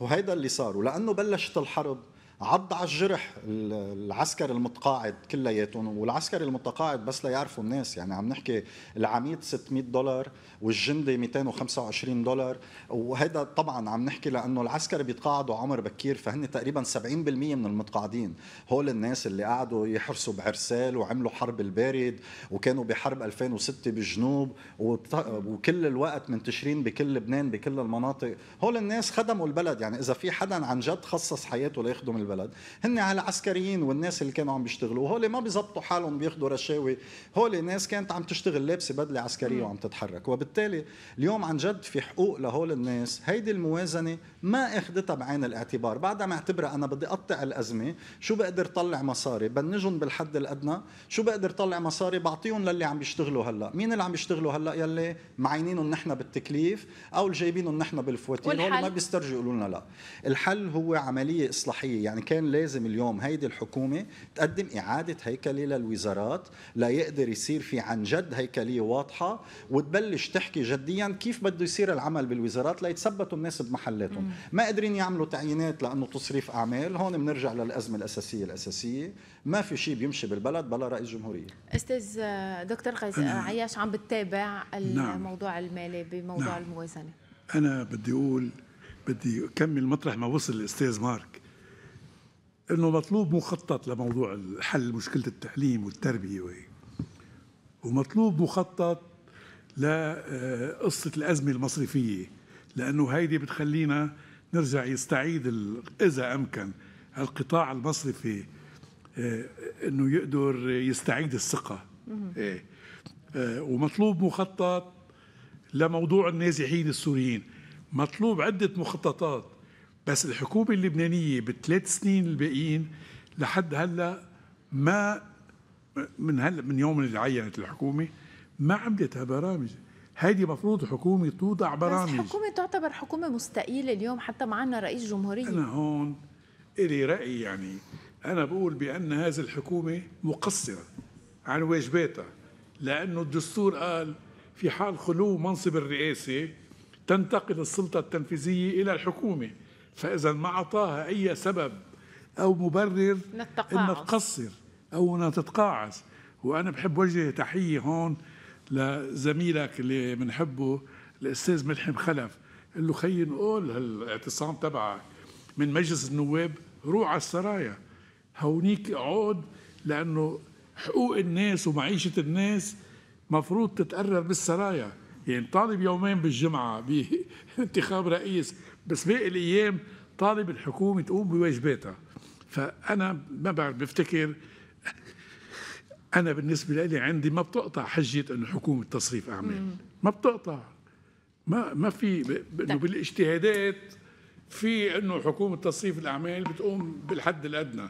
وهيدا اللي صار ولانه بلشت الحرب عض على الجرح العسكري المتقاعد كلياتهم والعسكري المتقاعد بس ليعرفوا الناس يعني عم نحكي العميد 600 دولار والجندي 225 دولار وهذا طبعا عم نحكي لانه العسكري بيتقاعدوا عمر بكير فهن تقريبا 70% من المتقاعدين هول الناس اللي قعدوا يحرسوا بعرسال وعملوا حرب البارد وكانوا بحرب 2006 بالجنوب وكل الوقت منتشرين بكل لبنان بكل المناطق هول الناس خدموا البلد يعني اذا في حدا عن جد خصص حياته ليخدم البلد هن على عسكريين والناس اللي كانوا عم بيشتغلوا هول ما بيزبطوا حالهم بياخذوا رشاوي هول ناس كانت عم تشتغل لابسه بدله عسكريه وعم تتحرك وبالتالي اليوم عن جد في حقوق لهول الناس هيدي الموازنه ما اخذتها بعين الاعتبار بعدها اعتبرها انا بدي اقطع الازمه شو بقدر طلع مصاري بنجهم بالحد الادنى شو بقدر طلع مصاري بعطيهم للي عم بيشتغلوا هلا مين اللي عم بيشتغلوا هلا يلي معينينهم نحن بالتكليف او اللي جايبينهم نحن بالفواتير هول ما بيسترجوا يقولوا لنا لا الحل هو عمليه اصلاحيه يعني يعني كان لازم اليوم هيدي الحكومة تقدم إعادة هيكلة للوزارات ليقدر يصير في عن جد هيكلية واضحة وتبلش تحكي جديا كيف بده يصير العمل بالوزارات ليتثبتوا الناس بمحلاتهم ما قادرين يعملوا تعيينات لأنه تصريف أعمال هون بنرجع للأزمة الأساسية الأساسية ما في شيء بيمشي بالبلد بلا رئيس جمهورية أستاذ دكتور قيس عياش عم بتتابع نعم. الموضوع المالي بموضوع نعم. الموازنة أنا بدي أقول بدي أكمل مطرح ما وصل الأستاذ مارك انه مطلوب مخطط لموضوع حل مشكله التعليم والتربيه وهيك ومطلوب مخطط لقصه آه، الازمه المصرفيه لانه هيدي بتخلينا نرجع يستعيد اذا امكن القطاع المصرفي آه، انه يقدر يستعيد الثقه إيه. آه، ومطلوب مخطط لموضوع النازحين السوريين مطلوب عده مخططات بس الحكومة اللبنانية بالثلاث سنين الباقيين لحد هلا ما من هلا من يوم اللي عينت الحكومة ما عملت برامج هيدي مفروض حكومة توضع برامج بس الحكومة تعتبر حكومة مستقيلة اليوم حتى معنا رئيس جمهورية أنا هون إلي رأي يعني أنا بقول بأن هذه الحكومة مقصرة عن واجباتها لأنه الدستور قال في حال خلو منصب الرئاسة تنتقل السلطة التنفيذية إلى الحكومة فإذا ما أعطاها أي سبب أو مبرر إنها تقصر أو إنها تتقاعس وأنا بحب وجه تحية هون لزميلك اللي بنحبه الأستاذ ملحم خلف قال له خيي نقول هالاعتصام تبعك من مجلس النواب روح على السرايا هونيك اقعد لأنه حقوق الناس ومعيشة الناس مفروض تتقرر بالسرايا يعني طالب يومين بالجمعة بانتخاب رئيس بس باقي الايام طالب الحكومه تقوم بواجباتها فانا ما بعرف بفتكر انا بالنسبه لي عندي ما بتقطع حجه انه حكومه تصريف اعمال ما بتقطع ما ما في انه طيب. بالاجتهادات في انه حكومه تصريف الاعمال بتقوم بالحد الادنى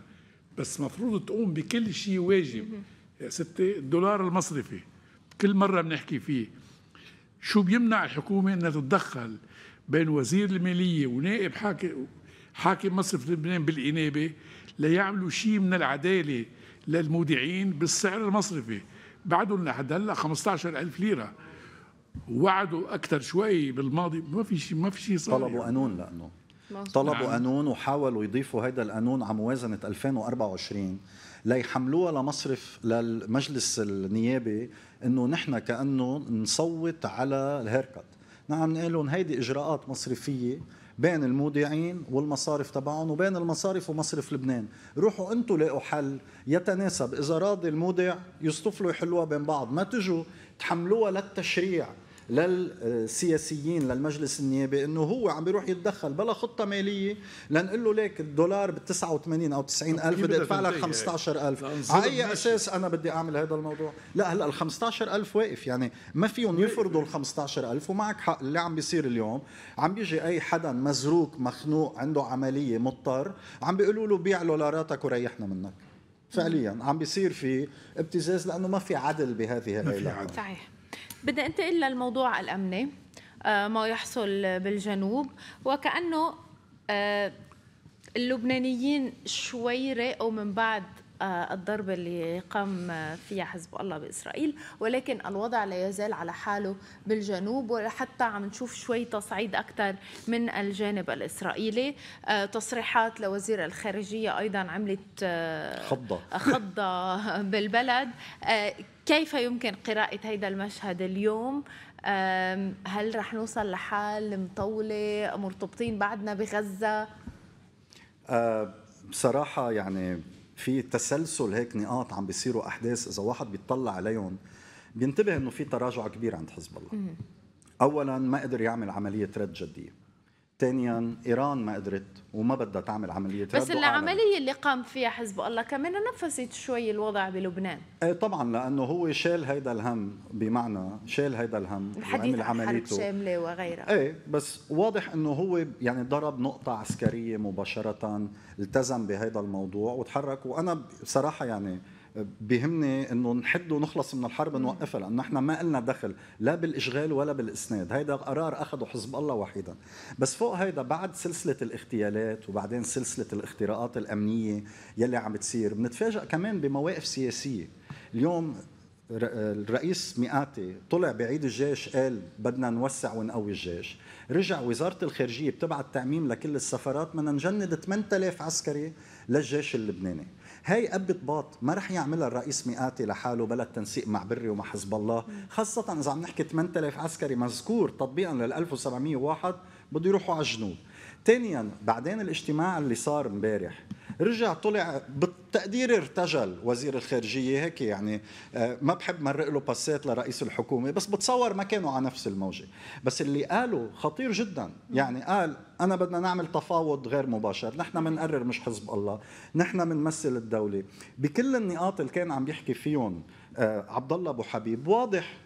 بس مفروض تقوم بكل شيء واجب يا ستي الدولار المصرفي كل مره بنحكي فيه شو بيمنع الحكومه انها تتدخل بين وزير المالية ونائب حاكم حاكم مصرف لبنان بالإنابة ليعملوا شيء من العدالة للمودعين بالسعر المصرفي بعدهم لحد هلا 15000 ليره وعدوا اكثر شوي بالماضي ما في شيء ما في شيء صار طلبوا يعني. قانون لانه طلبوا نعم. قانون وحاولوا يضيفوا هذا القانون على موازنه 2024 ليحملوها لمصرف للمجلس النيابي انه نحن كانه نصوت على الهيركت نحن عم نقول لهم هيدي اجراءات مصرفيه بين المودعين والمصارف تبعهم وبين المصارف ومصرف لبنان روحوا انتوا لاقوا حل يتناسب اذا راضي المودع يصطفلوا يحلوها بين بعض ما تجوا تحملوها للتشريع للسياسيين للمجلس النيابي انه هو عم بيروح يتدخل بلا خطه ماليه لنقول له ليك الدولار ب 89 او 90 الف بدي ادفع لك 15 الف على اي اساس انا بدي اعمل هذا الموضوع لا هلا ال 15 الف واقف يعني ما فيهم يفرضوا ال 15 الف ومعك حق اللي عم بيصير اليوم عم بيجي اي حدا مزروق مخنوق عنده عمليه مضطر عم بيقولوا له بيع دولاراتك وريحنا منك فعليا عم بيصير في ابتزاز لانه ما في عدل بهذه ما صحيح بدي انتقل للموضوع الامني آه، ما يحصل بالجنوب وكانه آه، اللبنانيين شوي راقوا من بعد آه، الضربة اللي قام فيها حزب الله بإسرائيل ولكن الوضع لا يزال على حاله بالجنوب وحتى عم نشوف شوي تصعيد أكثر من الجانب الإسرائيلي تصريحات لوزير الخارجية أيضا عملت خضة خضة بالبلد كيف يمكن قراءة هيدا المشهد اليوم هل رح نوصل لحال مطولة مرتبطين بعدنا بغزة أه، بصراحة يعني في تسلسل هيك نقاط عم بيصيروا أحداث إذا واحد بيطلع عليهم بينتبه إنه في تراجع كبير عند حزب الله أولا ما قدر يعمل عملية رد جدية ثانيا ايران ما قدرت وما بدها تعمل عمليه بس العمليه اللي قام فيها حزب الله كمان نفست شوي الوضع بلبنان ايه طبعا لانه هو شال هيدا الهم بمعنى شال هيدا الهم وعمل عمليته شامله وغيرها ايه بس واضح انه هو يعني ضرب نقطه عسكريه مباشره التزم بهيدا الموضوع وتحرك وانا بصراحه يعني بيهمني انه نحد ونخلص من الحرب نوقفها لانه نحن ما لنا دخل لا بالاشغال ولا بالاسناد، هيدا قرار اخذه حزب الله وحيدا، بس فوق هيدا بعد سلسله الاغتيالات وبعدين سلسله الاختراقات الامنيه يلي عم بتصير، بنتفاجئ كمان بمواقف سياسيه، اليوم الرئيس مئاتي طلع بعيد الجيش قال بدنا نوسع ونقوي الجيش رجع وزارة الخارجية بتبعت تعميم لكل السفرات بدنا نجند 8000 عسكري للجيش اللبناني هاي قبة باط ما رح يعملها الرئيس مئاتي لحاله بلا التنسيق مع بري ومع حزب الله خاصة إذا عم نحكي 8000 عسكري مذكور تطبيقا لل 1701 بده يروحوا على الجنوب ثانيا بعدين الاجتماع اللي صار امبارح رجع طلع بالتقدير ارتجل وزير الخارجيه هيك يعني آه، ما بحب مرق له باسات لرئيس الحكومه بس بتصور ما كانوا على نفس الموجه بس اللي قاله خطير جدا يعني قال انا بدنا نعمل تفاوض غير مباشر نحن بنقرر مش حزب الله نحن بنمثل الدوله بكل النقاط اللي كان عم يحكي فيهم آه، عبد الله ابو حبيب واضح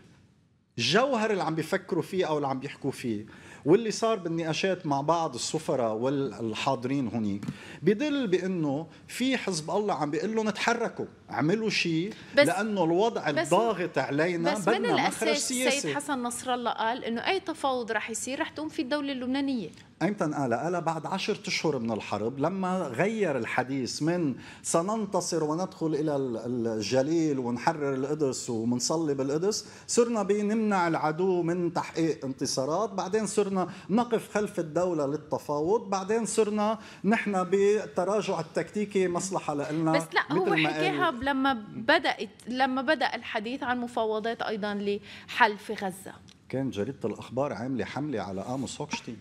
الجوهر اللي عم بيفكروا فيه او اللي عم بيحكوا فيه واللي صار بالنقاشات مع بعض السفراء والحاضرين هنيك بدل بانه في حزب الله عم بيقول لهم تحركوا اعملوا شيء لانه الوضع الضاغط علينا بس من الاساس سياسي السيد حسن نصر الله قال انه اي تفاوض رح يصير رح تقوم فيه الدوله اللبنانيه ايمتى قال؟ قال بعد عشرة اشهر من الحرب لما غير الحديث من سننتصر وندخل الى الجليل ونحرر القدس ومنصلي بالقدس صرنا بنمنع العدو من تحقيق انتصارات بعدين صرنا صرنا نقف خلف الدولة للتفاوض بعدين صرنا نحن بالتراجع التكتيكي مصلحة لنا بس لا هو حكاها لما بدأت لما بدأ الحديث عن مفاوضات أيضا لحل في غزة كان جريدة الأخبار عاملة حملة على آموس هوكشتين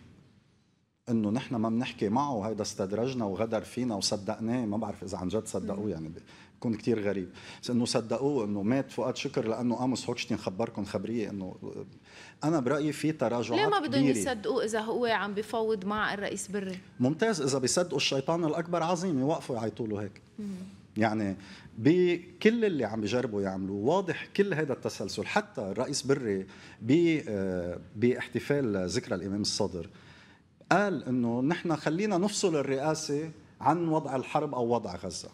انه نحن ما بنحكي معه هيدا استدرجنا وغدر فينا وصدقناه ما بعرف اذا عن جد صدقوه يعني بكون كثير غريب بس انه صدقوه انه مات فؤاد شكر لانه قاموس هوكشتين خبركم خبريه انه انا برايي في تراجعات ليه ما بدهم يصدقوا اذا هو عم بفاوض مع الرئيس بري ممتاز اذا بيصدقوا الشيطان الاكبر عظيم يوقفوا يعيطوا له هيك يعني بكل اللي عم بجربوا يعملوه واضح كل هذا التسلسل حتى الرئيس بري آه، باحتفال ذكرى الامام الصدر قال انه نحن خلينا نفصل الرئاسه عن وضع الحرب او وضع غزه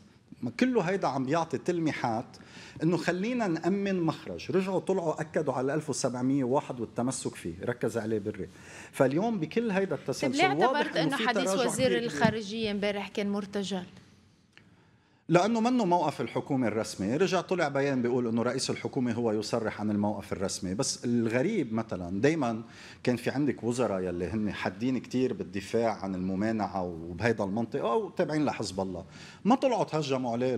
كله هيدا عم بيعطي تلميحات انه خلينا نامن مخرج رجعوا طلعوا اكدوا على 1701 والتمسك فيه ركز عليه بري فاليوم بكل هيدا التسلسل طيب ليه اعتبرت انه حديث وزير الخارجيه امبارح كان مرتجل لانه منه موقف الحكومه الرسمي، رجع طلع بيان بيقول انه رئيس الحكومه هو يصرح عن الموقف الرسمي، بس الغريب مثلا دائما كان في عندك وزراء يلي هن حادين كثير بالدفاع عن الممانعه وبهيدا المنطقه او تابعين لحزب الله، ما طلعوا تهجموا عليه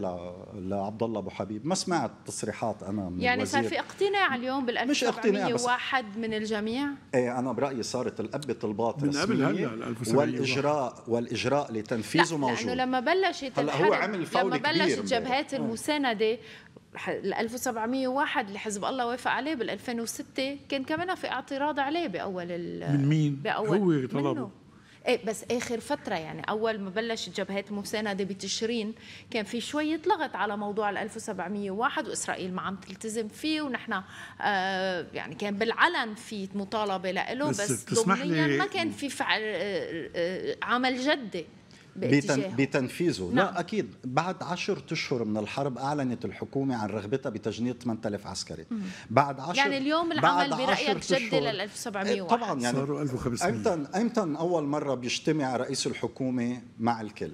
لعبد الله ابو حبيب، ما سمعت تصريحات انا من يعني صار في اقتناع اليوم بال مش اقتناع واحد من الجميع؟ ايه انا برايي صارت الأب طلبات من قبل هلا والاجراء والاجراء لتنفيذه لا موجود لانه لما بلشت هلا هو عمل فوضى بلشت جبهات آه. المسانده ال 1701 اللي حزب الله وافق عليه بال 2006 كان كمان في اعتراض عليه باول ال من مين؟ بأول هو طلبه ايه بس اخر فتره يعني اول ما بلشت جبهات المسانده بتشرين كان في شويه لغط على موضوع ال 1701 واسرائيل ما عم تلتزم فيه ونحن آه يعني كان بالعلن في مطالبه له بس, بس ضمنيا ما كان في فعل آه آه, آه، عمل جدي باتجاهه بتنفيذه نعم. لا أكيد بعد عشر أشهر من الحرب أعلنت الحكومة عن رغبتها بتجنيد 8000 عسكري مم. بعد عشر يعني اليوم العمل برأيك جد لل 1701 طبعا يعني صاروا 1500 امتى امتى أول مرة بيجتمع رئيس الحكومة مع الكل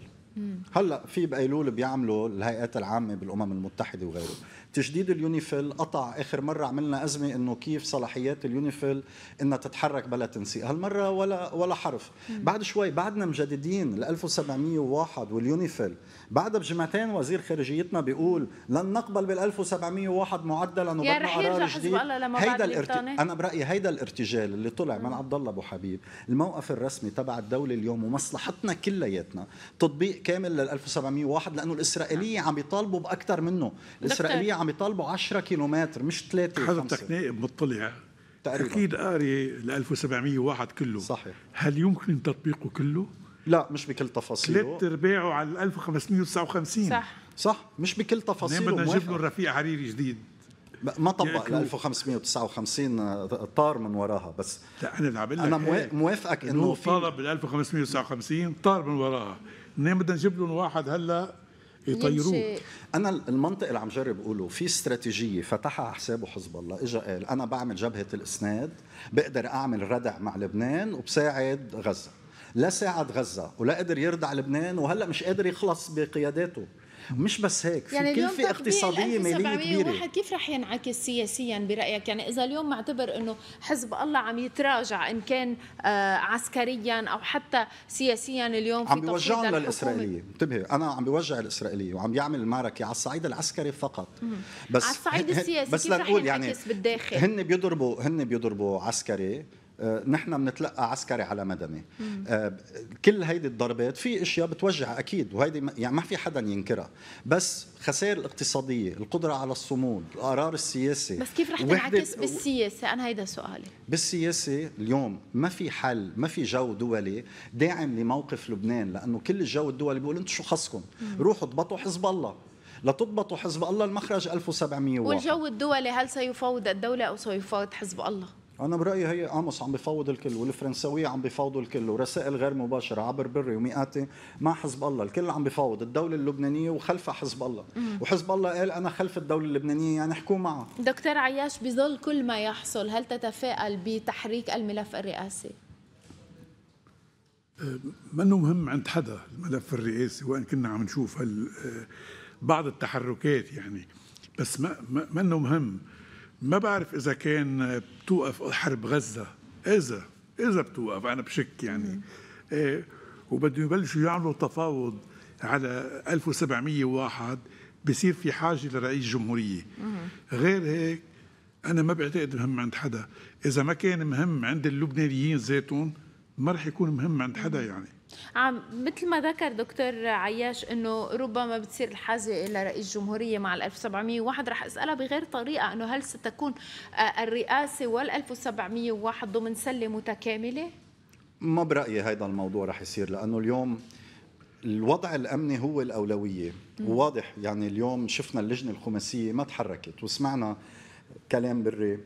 هلا في بايلول بيعملوا الهيئات العامه بالامم المتحده وغيره تجديد اليونيفيل قطع اخر مره عملنا ازمه انه كيف صلاحيات اليونيفيل انها تتحرك بلا تنسيق هالمره ولا ولا حرف بعد شوي بعدنا مجددين ل 1701 واليونيفيل بعدها بجمعتين وزير خارجيتنا بيقول لن نقبل بال 1701 معدلا وبدنا قرار جديد هيدا الارت... انا برايي هيدا الارتجال اللي طلع من عبد الله ابو حبيب الموقف الرسمي تبع الدوله اليوم ومصلحتنا كلياتنا تطبيق كامل لل 1701 لانه الاسرائيليه عم يطالبوا باكثر منه الاسرائيليه عم يطالبوا 10 كيلومتر مش 3 حضرتك نائب مطلع تقريبا اكيد قاري ال 1701 كله صحيح هل يمكن تطبيقه كله؟ لا مش بكل تفاصيله ثلاث ارباعه على ال 1559 صح صح مش بكل تفاصيله بدنا نجيب له رفيق حريري جديد ما طبق ال 1559 آه، طار من وراها بس لا انا عم انا إيه. موافقك انه طالب ال 1559 طار من وراها منين بدنا نجيب لهم واحد هلا يطيروه انا المنطق اللي عم جرب اقوله في استراتيجيه فتحها على حسابه حزب الله اجى قال انا بعمل جبهه الاسناد بقدر اعمل ردع مع لبنان وبساعد غزه لا ساعد غزه ولا قدر يردع لبنان وهلا مش قادر يخلص بقياداته مش بس هيك في يعني كلفه اقتصاديه ماليه كبيره واحد كيف رح ينعكس سياسيا برايك يعني اذا اليوم معتبر انه حزب الله عم يتراجع ان كان آه، عسكريا او حتى سياسيا اليوم في عم بيوجعهم للاسرائيليه انتبهي انا عم بوجع الاسرائيليه وعم يعمل المعركه على الصعيد العسكري فقط بس على الصعيد السياسي بس كيف رح يعني ينعكس يعني بالداخل هن بيضربوا هن بيضربوا عسكري آه، نحن بنتلقى عسكري على مدني آه، كل هيدي الضربات في اشياء بتوجع اكيد وهيدي يعني ما في حدا ينكرها بس خسائر الاقتصاديه القدره على الصمود القرار السياسي بس كيف رح تنعكس بالسياسه انا هيدا سؤالي بالسياسه اليوم ما في حل ما في جو دولي داعم لموقف لبنان لانه كل الجو الدولي بيقول انتم شو خصكم روحوا اضبطوا حزب الله لتضبطوا حزب الله المخرج 1701 والجو الدولي هل سيفاوض الدوله او سيفاوض حزب الله انا برايي هي قاموس عم بفوض الكل والفرنساويه عم بفوضوا الكل ورسائل غير مباشره عبر بري ومئاتي مع حزب الله الكل عم بفوض الدوله اللبنانيه وخلفها حزب الله وحزب الله قال انا خلف الدوله اللبنانيه يعني احكوا معها دكتور عياش بظل كل ما يحصل هل تتفائل بتحريك الملف الرئاسي أه، منه مهم عند حدا الملف الرئاسي وان كنا عم نشوف أه، بعض التحركات يعني بس ما منه مهم ما بعرف اذا كان بتوقف حرب غزه اذا اذا بتوقف انا بشك يعني إيه وبدهم يبلشوا يعملوا تفاوض على 1701 بصير في حاجه لرئيس جمهوريه غير هيك انا ما بعتقد مهم عند حدا اذا ما كان مهم عند اللبنانيين ذاتهم ما رح يكون مهم عند حدا يعني عم مثل ما ذكر دكتور عياش انه ربما بتصير الحاجه الى رئيس جمهوريه مع ال 1701 رح اسالها بغير طريقه انه هل ستكون آه، الرئاسه وال 1701 ضمن سله متكامله؟ ما برايي هذا الموضوع رح يصير لانه اليوم الوضع الامني هو الاولويه وواضح يعني اليوم شفنا اللجنه الخماسيه ما تحركت وسمعنا كلام بري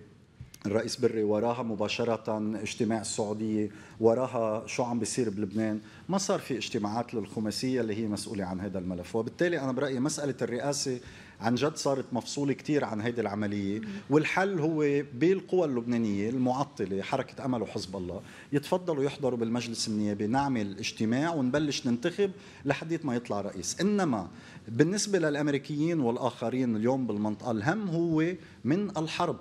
الرئيس بري وراها مباشرة اجتماع السعودية وراها شو عم بيصير بلبنان ما صار في اجتماعات للخماسية اللي هي مسؤولة عن هذا الملف وبالتالي أنا برأيي مسألة الرئاسة عن جد صارت مفصولة كثير عن هذه العملية والحل هو بالقوى اللبنانية المعطلة حركة أمل وحزب الله يتفضلوا يحضروا بالمجلس النيابي نعمل اجتماع ونبلش ننتخب لحديت ما يطلع رئيس إنما بالنسبة للأمريكيين والآخرين اليوم بالمنطقة الهم هو من الحرب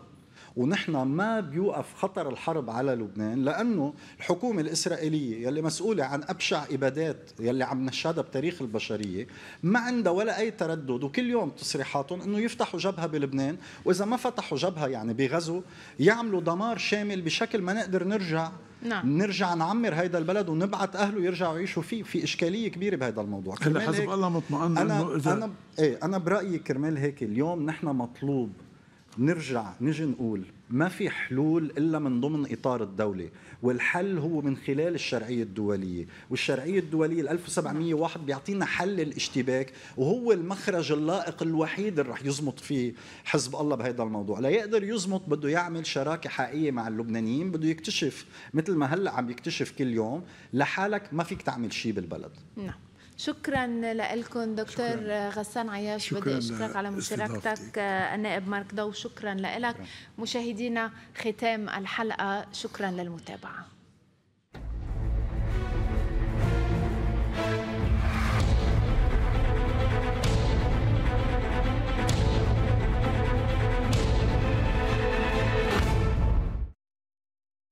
ونحن ما بيوقف خطر الحرب على لبنان لانه الحكومه الاسرائيليه يلي مسؤوله عن ابشع ابادات يلي عم نشهدها بتاريخ البشريه ما عندها ولا اي تردد وكل يوم تصريحاتهم انه يفتحوا جبهه بلبنان واذا ما فتحوا جبهه يعني بغزو يعملوا دمار شامل بشكل ما نقدر نرجع نعم. نرجع نعمر هيدا البلد ونبعت اهله يرجعوا يعيشوا فيه في اشكاليه كبيره بهذا الموضوع حزب الله مطمئن انا إذا... انا ايه انا برايي كرمال هيك اليوم نحن مطلوب نرجع نجي نقول ما في حلول الا من ضمن اطار الدوله والحل هو من خلال الشرعيه الدوليه والشرعيه الدوليه 1701 بيعطينا حل الاشتباك وهو المخرج اللائق الوحيد اللي رح يزمط فيه حزب الله بهذا الموضوع لا يقدر يزمط بده يعمل شراكه حقيقيه مع اللبنانيين بده يكتشف مثل ما هلا عم يكتشف كل يوم لحالك ما فيك تعمل شيء بالبلد نعم شكرا لكم دكتور شكراً. غسان عياش بدي اشكرك على مشاركتك النائب مارك دو شكرا لك مشاهدينا ختام الحلقه شكرا للمتابعه